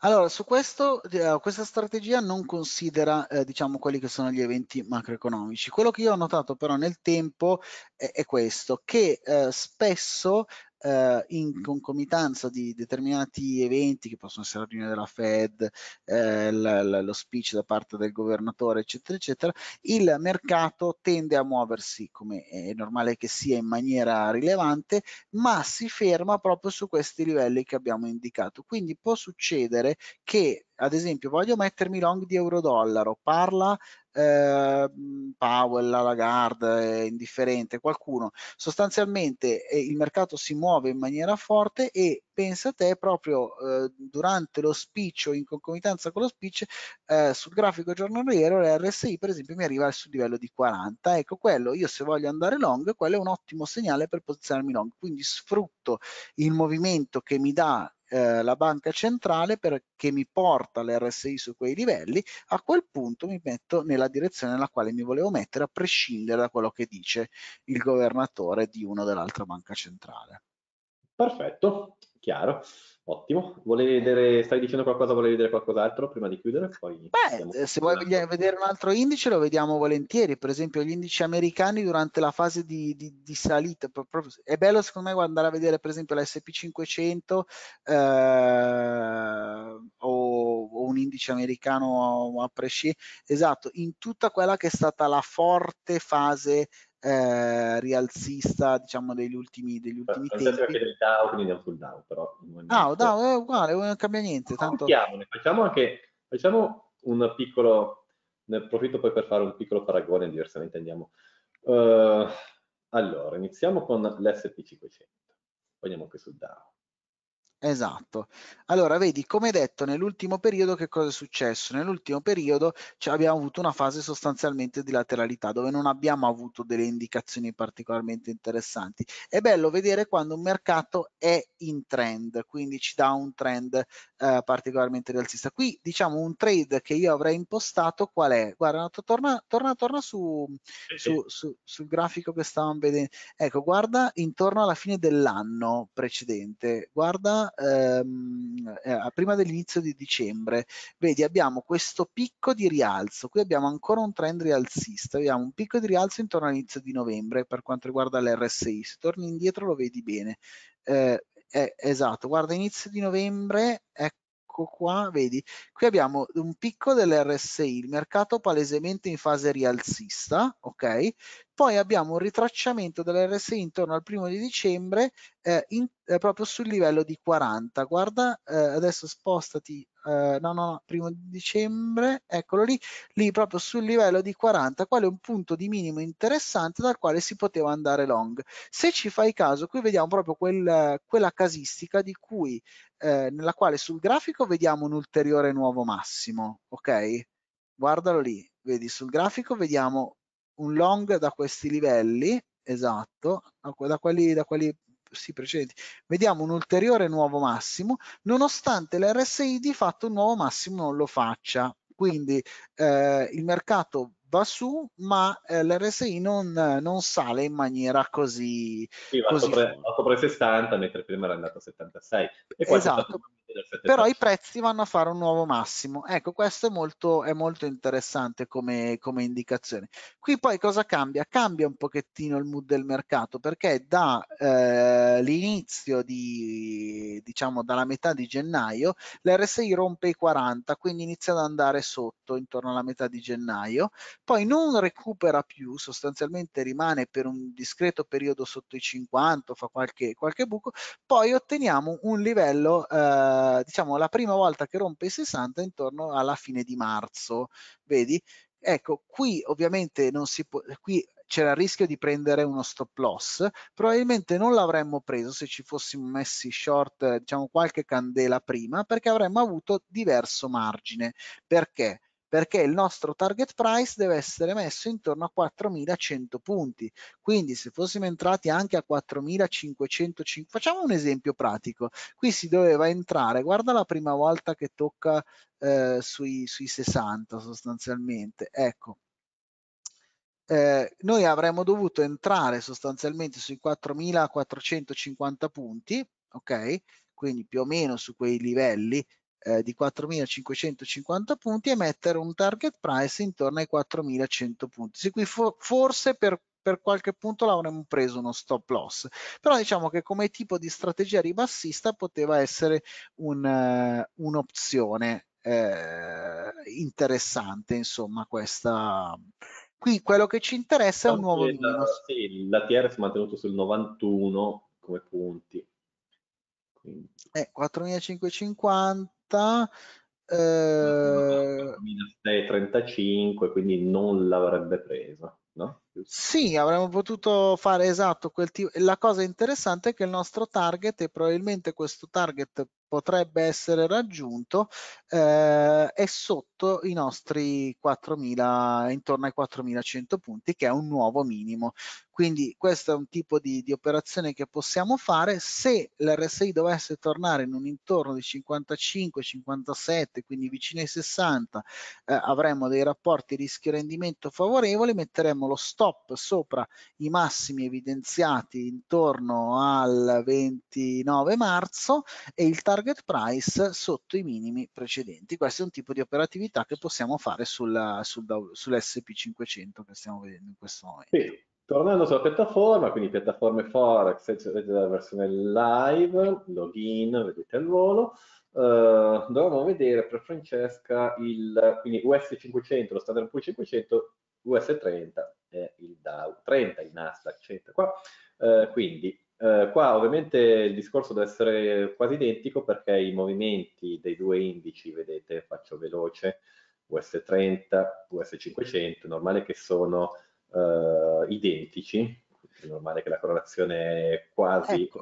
Allora, su questo, eh, questa strategia non considera, eh, diciamo, quelli che sono gli eventi macroeconomici. Quello che io ho notato però nel tempo è, è questo, che eh, spesso eh, in mm. concomitanza di determinati eventi che possono essere la riunione della Fed, eh, la, la, lo speech da parte del governatore, eccetera, eccetera, il mercato tende a muoversi come è normale che sia in maniera rilevante, ma si ferma proprio su questi livelli che abbiamo indicato. Quindi può succedere che ad esempio voglio mettermi long di euro dollaro, parla eh, Powell, Lagarde, è indifferente, qualcuno. Sostanzialmente eh, il mercato si muove in maniera forte e pensa a te proprio eh, durante lo speech o in concomitanza con lo speech sul grafico giornaliero l'RSI per esempio mi arriva sul livello di 40. Ecco quello, io se voglio andare long, quello è un ottimo segnale per posizionarmi long, quindi sfrutto il movimento che mi dà eh, la banca centrale perché mi porta l'RSI su quei livelli, a quel punto mi metto nella direzione nella quale mi volevo mettere, a prescindere da quello che dice il governatore di una o dell'altra banca centrale. Perfetto, chiaro. Ottimo. Volevi vedere, stai dicendo qualcosa, volevi vedere qualcos'altro prima di chiudere? Beh, eh, se vuoi andando. vedere un altro indice lo vediamo volentieri, per esempio gli indici americani durante la fase di, di, di salita. È bello secondo me andare a vedere per esempio l'SP500 eh, o, o, un indice americano a prescindere, esatto, in tutta quella che è stata la forte fase eh, rialzista diciamo degli ultimi, degli ultimi non tempi. Perché del DAO, quindi andiamo sul DAO, però. Ah, DAO è eh, uguale, non cambia niente. Tanto... Facciamo anche, facciamo un piccolo, ne approfitto poi per fare un piccolo paragone, diversamente andiamo. Uh, allora, iniziamo con l'SP500, poi andiamo anche sul DAO. Esatto. Allora, vedi, come detto, nell'ultimo periodo che cosa è successo? Nell'ultimo periodo cioè, abbiamo avuto una fase sostanzialmente di lateralità, dove non abbiamo avuto delle indicazioni particolarmente interessanti. È bello vedere quando un mercato è in trend, quindi ci dà un trend eh, particolarmente rialzista. Qui, diciamo, un trade che io avrei impostato qual è? Guarda, torna, torna, torna su, Su, su, sul grafico che stavamo vedendo. Ecco, guarda intorno alla fine dell'anno precedente, guarda ehm, eh, prima dell'inizio di dicembre, vedi abbiamo questo picco di rialzo, qui abbiamo ancora un trend rialzista, abbiamo un picco di rialzo intorno all'inizio di novembre per quanto riguarda l'RSI, se torni indietro lo vedi bene. Eh, eh, esatto, guarda inizio di novembre, ecco ecco qua, vedi, qui abbiamo un picco dell'RSI, il mercato palesemente in fase rialzista, ok? Poi abbiamo un ritracciamento dell'RSI intorno al primo di dicembre eh, in, eh, proprio sul livello di 40. Guarda, eh, adesso spostati eh, no, no, no, primo di dicembre, eccolo lì, lì proprio sul livello di 40, qual è un punto di minimo interessante dal quale si poteva andare long. Se ci fai caso, qui vediamo proprio quel, quella casistica di cui, eh, nella quale sul grafico vediamo un ulteriore nuovo massimo, ok? Guardalo lì, vedi sul grafico vediamo un long da questi livelli, esatto, da quelli, da quelli sì, precedenti, vediamo un ulteriore nuovo massimo, nonostante l'RSI di fatto un nuovo massimo non lo faccia. Quindi eh, il mercato va su, ma eh, l'RSI non, non, sale in maniera così... Sì, va così sopra, sopra i 60, mentre prima era andato a 76. E poi esatto però i prezzi vanno a fare un nuovo massimo. Ecco, questo è molto, è molto interessante come, come, indicazione. Qui poi cosa cambia? Cambia un pochettino il mood del mercato perché dall'inizio eh, di, diciamo, dalla metà di gennaio, l'RSI rompe i 40, quindi inizia ad andare sotto intorno alla metà di gennaio, poi non recupera più, sostanzialmente rimane per un discreto periodo sotto i 50, fa qualche, qualche buco, poi otteniamo un livello... Eh, diciamo la prima volta che rompe i 60 intorno alla fine di marzo, vedi? Ecco, qui ovviamente non si può, qui c'era il rischio di prendere uno stop loss, probabilmente non l'avremmo preso se ci fossimo messi short, diciamo qualche candela prima, perché avremmo avuto diverso margine. Perché? perché il nostro target price deve essere messo intorno a 4.100 punti. Quindi se fossimo entrati anche a 4500 facciamo un esempio pratico. Qui si doveva entrare, guarda la prima volta che tocca eh, sui, sui 60 sostanzialmente, ecco. Eh, noi avremmo dovuto entrare sostanzialmente sui 4.450 punti, ok? Quindi più o meno su quei livelli eh, di 4.550 punti e mettere un target price intorno ai 4.100 punti. Se qui for forse per per qualche punto l'avremmo preso uno stop loss. Però diciamo che come tipo di strategia ribassista poteva essere eh, un'opzione un eh, interessante, insomma, questa. Qui quello che ci interessa è un nuovo la, minus. Sì, la TR si è mantenuto sul 91 come punti. Quindi. Eh, 4550 30. Eh... 35, quindi non l'avrebbe presa, no? Sì, avremmo potuto fare esatto quel tipo. La cosa interessante è che il nostro target e probabilmente questo target potrebbe essere raggiunto eh, è sotto i nostri 4.000, intorno ai 4.100 punti, che è un nuovo minimo. Quindi questo è un tipo di, di operazione che possiamo fare. Se l'RSI dovesse tornare in un intorno di 55, 57, quindi vicino ai 60, eh, avremmo dei rapporti rischio-rendimento favorevoli, metteremo lo stop stop sopra i massimi evidenziati intorno al 29 marzo e il target price sotto i minimi precedenti. Questo è un tipo di operatività che possiamo fare sul, sul, sull'SP500 che stiamo vedendo in questo momento. Sì. Tornando sulla piattaforma, quindi piattaforme Forex, vedete la versione live, login, vedete al volo, uh, dovevamo vedere per Francesca il quindi US 500, lo standard Poor's 500 US 30 e il Dow 30, il Nasdaq 100 qua. Eh, quindi eh, qua ovviamente il discorso deve essere quasi identico perché i movimenti dei due indici, vedete, faccio veloce, US30, US500, normale che sono eh, identici, è normale che la correlazione è quasi... Ecco,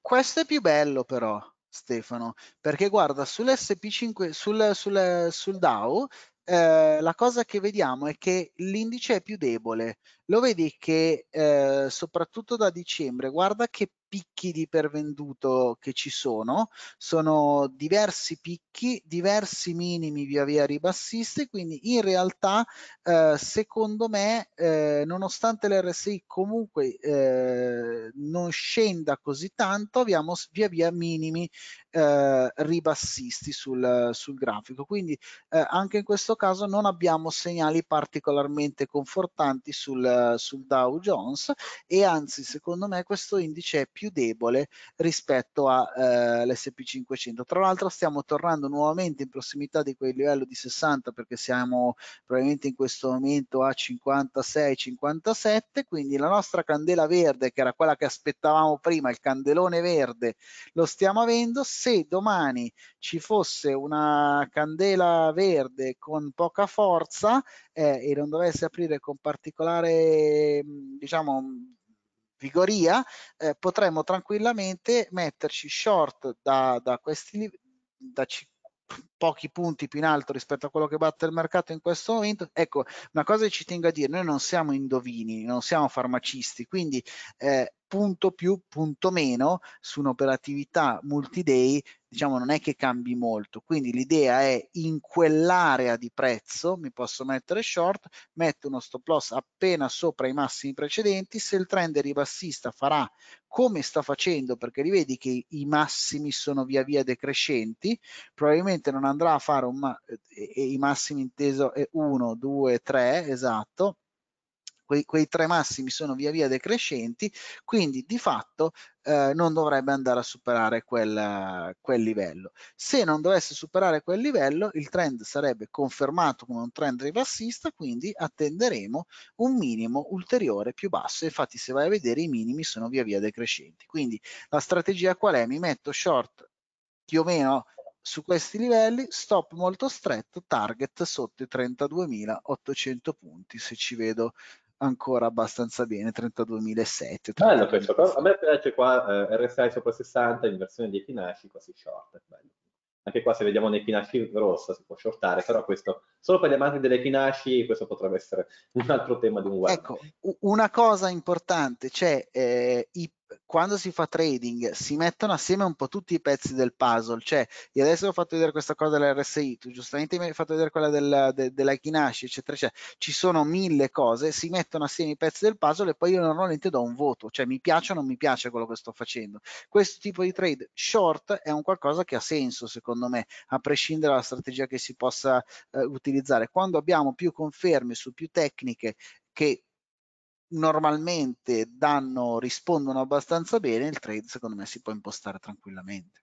questo è più bello però, Stefano, perché guarda, sull'SP5, sul, sul, sul DAO eh, la cosa che vediamo è che l'indice è più debole. Lo vedi che eh, soprattutto da dicembre, guarda che picchi di pervenduto che ci sono, sono diversi picchi, diversi minimi via via ribassisti, quindi in realtà eh, secondo me eh, nonostante l'RSI comunque eh, non scenda così tanto, abbiamo via via minimi eh, ribassisti sul, sul, grafico. Quindi eh, anche in questo caso non abbiamo segnali particolarmente confortanti sul, sul, Dow Jones e anzi secondo me questo indice è più debole rispetto all'SP eh, 500. Tra l'altro stiamo tornando nuovamente in prossimità di quel livello di 60 perché siamo probabilmente in questo momento a 56-57, quindi la nostra candela verde che era quella che aspettavamo prima, il candelone verde, lo stiamo avendo, se domani ci fosse una candela verde con poca forza eh, e non dovesse aprire con particolare mm, diciamo mm, vigoria, eh, potremmo tranquillamente metterci short da, da questi da pochi punti più in alto rispetto a quello che batte il mercato in questo momento. Ecco, una cosa che ci tengo a dire, noi non siamo indovini, non siamo farmacisti, quindi eh, punto più, punto meno su un'operatività multi-day, diciamo non è che cambi molto. Quindi l'idea è in quell'area di prezzo mi posso mettere short, metto uno stop loss appena sopra i massimi precedenti, se il trend ribassista farà come sta facendo, perché rivedi che i massimi sono via via decrescenti, probabilmente non andrà a fare un ma- e, e i massimi inteso 1, 2, 3, esatto, quei, quei, tre massimi sono via via decrescenti, quindi di fatto eh, non dovrebbe andare a superare quel, quel, livello. Se non dovesse superare quel livello, il trend sarebbe confermato come un trend ribassista, quindi attenderemo un minimo ulteriore più basso. Infatti se vai a vedere i minimi sono via via decrescenti. Quindi la strategia qual è? Mi metto short più o meno su questi livelli, stop molto stretto, target sotto i 32.800 punti se ci vedo ancora abbastanza bene, 32.007. bello questo, a me piace qua eh, RSI sopra 60 in versione di Epinashi, quasi si short, Anche qua se vediamo un'Epinashi rossa si può shortare, però questo, solo per gli amanti delle Epinashi, questo potrebbe essere un altro tema di un web. Ecco, una cosa importante, c'è cioè, eh, i quando si fa trading si mettono assieme un po' tutti i pezzi del puzzle, cioè io adesso ho fatto vedere questa cosa dell'RSI, tu giustamente mi hai fatto vedere quella del, de, della Kinashi, eccetera, eccetera, cioè, ci sono mille cose, si mettono assieme i pezzi del puzzle e poi io normalmente do un voto, cioè mi piace o non mi piace quello che sto facendo. Questo tipo di trade short è un qualcosa che ha senso secondo me, a prescindere dalla strategia che si possa eh, utilizzare. Quando abbiamo più conferme su più tecniche che normalmente danno, rispondono abbastanza bene, il trade secondo me si può impostare tranquillamente.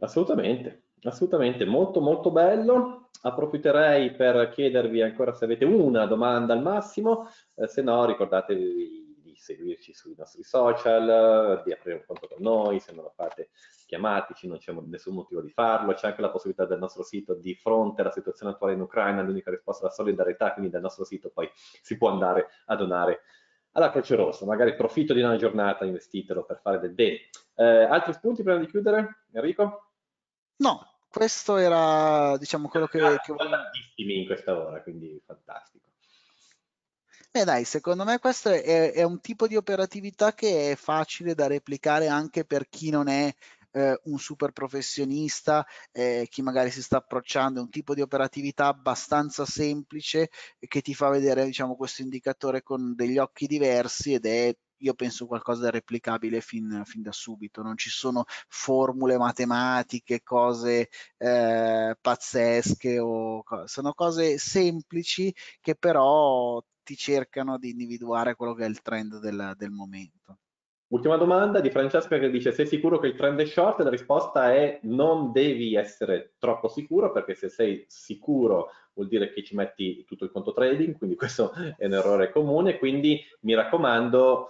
Assolutamente, assolutamente, molto molto bello. Approfitterei per chiedervi ancora se avete una domanda al massimo, eh, se no ricordatevi seguirci sui nostri social, di aprire un conto con noi, se non lo fate chiamateci, non c'è nessun motivo di farlo, c'è anche la possibilità del nostro sito di fronte alla situazione attuale in Ucraina, l'unica risposta è la solidarietà, quindi dal nostro sito poi si può andare a donare alla Croce Rossa, magari profitto di una giornata, investitelo per fare del bene. Eh, altri spunti prima di chiudere, Enrico? No, questo era diciamo quello che, che... in questa ora, quindi fantastico. Beh dai, secondo me questo è, è un tipo di operatività che è facile da replicare anche per chi non è eh, un super professionista, eh, chi magari si sta approcciando, è un tipo di operatività abbastanza semplice che ti fa vedere diciamo, questo indicatore con degli occhi diversi ed è io penso qualcosa da replicabile fin, fin, da subito, non ci sono formule matematiche, cose eh, pazzesche, o, sono cose semplici che però tutti cercano di individuare quello che è il trend del, del momento. Ultima domanda di Francesca che dice sei sicuro che il trend è short? La risposta è non devi essere troppo sicuro perché se sei sicuro vuol dire che ci metti tutto il conto trading, quindi questo è un errore comune, quindi mi raccomando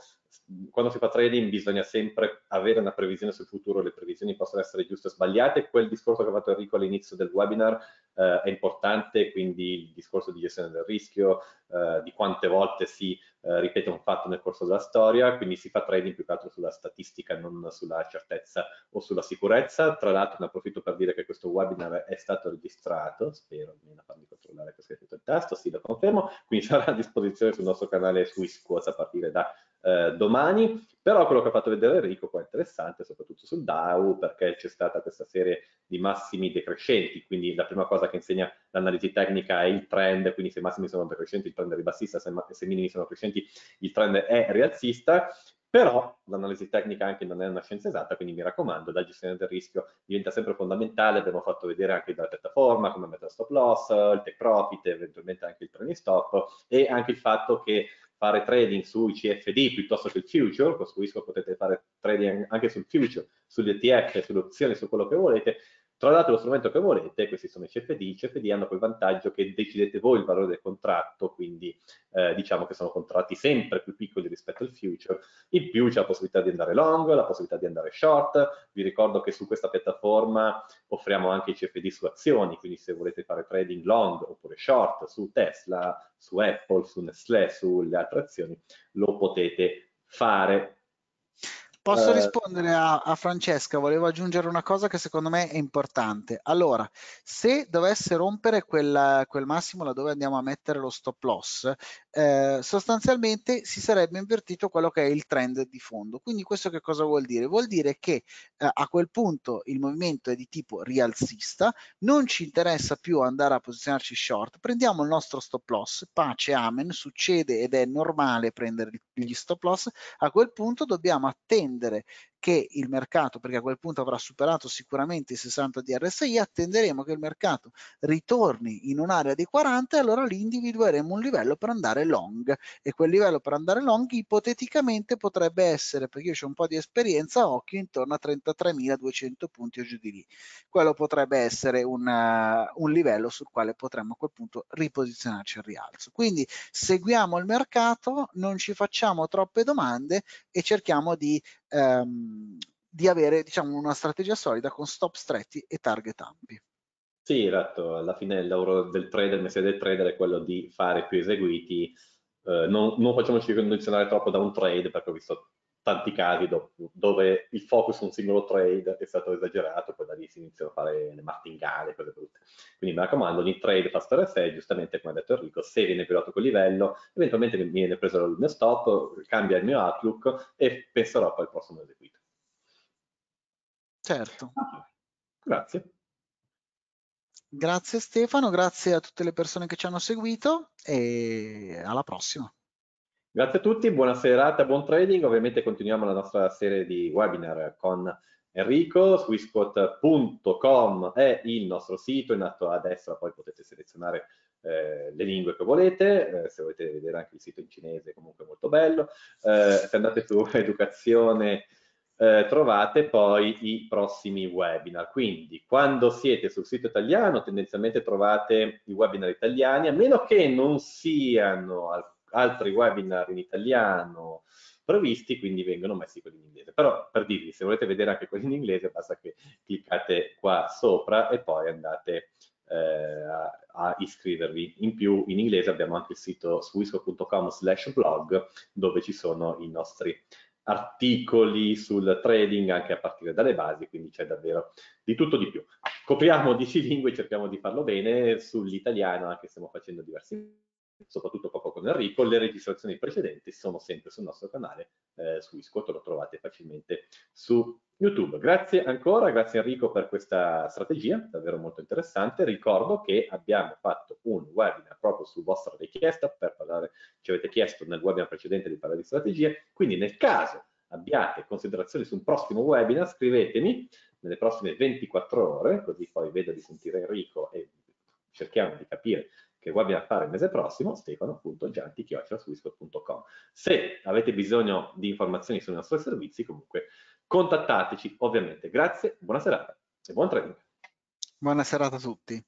quando si fa trading bisogna sempre avere una previsione sul futuro, le previsioni possono essere giuste o sbagliate, quel discorso che ha fatto Enrico all'inizio del webinar eh, è importante, quindi il discorso di gestione del rischio, eh, di quante volte si eh, ripete un fatto nel corso della storia, quindi si fa trading più che altro sulla statistica, non sulla certezza o sulla sicurezza. Tra l'altro ne approfitto per dire che questo webinar è stato registrato, spero almeno farmi controllare che ho scritto il tasto, sì lo confermo, quindi sarà a disposizione sul nostro canale su Isquoz a partire da eh, domani, però quello che ha fatto vedere Enrico qua è interessante, soprattutto sul DAO, perché c'è stata questa serie di massimi decrescenti, quindi la prima cosa che insegna l'analisi tecnica è il trend, quindi se i massimi sono decrescenti il trend è ribassista, se, i minimi sono crescenti il trend è rialzista, però l'analisi tecnica anche non è una scienza esatta, quindi mi raccomando, la gestione del rischio diventa sempre fondamentale, abbiamo fatto vedere anche dalla piattaforma come mettere stop loss, il take profit, eventualmente anche il training stop e anche il fatto che fare trading sui CFD piuttosto che il future, costruisco, potete fare trading anche sul future, sugli ETF, sulle opzioni, su quello che volete, trovate lo strumento che volete, questi sono i CFD, i CFD hanno quel vantaggio che decidete voi il valore del contratto, quindi eh, diciamo che sono contratti sempre più piccoli rispetto al future, in più c'è la possibilità di andare long, la possibilità di andare short, vi ricordo che su questa piattaforma offriamo anche i CFD su azioni, quindi se volete fare trading long oppure short su Tesla, su Apple, su Nestlé, sulle altre azioni, lo potete fare Posso eh... rispondere a, a, Francesca? Volevo aggiungere una cosa che secondo me è importante. Allora, se dovesse rompere quel, quel massimo laddove andiamo a mettere lo stop loss, eh, sostanzialmente si sarebbe invertito quello che è il trend di fondo. Quindi questo che cosa vuol dire? Vuol dire che eh, a quel punto il movimento è di tipo rialzista, non ci interessa più andare a posizionarci short, prendiamo il nostro stop loss, pace, amen, succede ed è normale prendere gli stop loss, a quel punto dobbiamo attendere che il mercato, perché a quel punto avrà superato sicuramente i 60 di RSI, attenderemo che il mercato ritorni in un'area di 40 e allora lì individueremo un livello per andare long e quel livello per andare long ipoteticamente potrebbe essere, perché io ho un po' di esperienza occhio, intorno a 33.200 punti o giù di lì. Quello potrebbe essere un, uh, un livello sul quale potremmo a quel punto riposizionarci al rialzo. Quindi seguiamo il mercato, non ci facciamo troppe domande e cerchiamo di ehm, di avere diciamo, una strategia solida con stop stretti e target ampi. Sì, esatto, alla fine il lavoro del trader, il mestiere del trader è quello di fare più eseguiti, eh, non, non, facciamoci condizionare troppo da un trade, perché ho visto tanti casi do, dove il focus su un singolo trade è stato esagerato, poi da lì si iniziano a fare le martingale, cose brutte. Quindi mi raccomando, ogni trade fa storia a sé, giustamente come ha detto Enrico, se viene violato quel livello, eventualmente viene preso il mio stop, cambia il mio outlook e penserò poi al prossimo eseguito. Certo. grazie. Grazie Stefano, grazie a tutte le persone che ci hanno seguito e alla prossima. Grazie a tutti, buona serata, buon trading. Ovviamente continuiamo la nostra serie di webinar con Enrico. Swisquot.com è il nostro sito, in alto a destra poi potete selezionare eh, le lingue che volete, eh, se volete vedere anche il sito in cinese comunque molto bello. Eh, se andate su educazione eh, trovate poi i prossimi webinar. Quindi quando siete sul sito italiano tendenzialmente trovate i webinar italiani, a meno che non siano alcuni altri webinar in italiano previsti, quindi vengono messi quelli in inglese. Però per dirvi, se volete vedere anche quelli in inglese, basta che cliccate qua sopra e poi andate eh, a, a, iscrivervi. In più in inglese abbiamo anche il sito swisco.com slash blog dove ci sono i nostri articoli sul trading anche a partire dalle basi, quindi c'è davvero di tutto di più. Copriamo 10 lingue, cerchiamo di farlo bene, sull'italiano anche stiamo facendo diversi soprattutto proprio con Enrico, le registrazioni precedenti sono sempre sul nostro canale eh, su Isquoto, lo trovate facilmente su YouTube. Grazie ancora, grazie Enrico per questa strategia, davvero molto interessante. Ricordo che abbiamo fatto un webinar proprio su vostra richiesta per parlare, ci avete chiesto nel webinar precedente di parlare di strategie, quindi nel caso abbiate considerazioni su un prossimo webinar, scrivetemi nelle prossime 24 ore, così poi vedo di sentire Enrico e cerchiamo di capire che vuoi a fare il mese prossimo, stefano.gianti.com. Se avete bisogno di informazioni sui nostri servizi, comunque contattateci ovviamente. Grazie, buona serata e buon trading. Buona serata a tutti.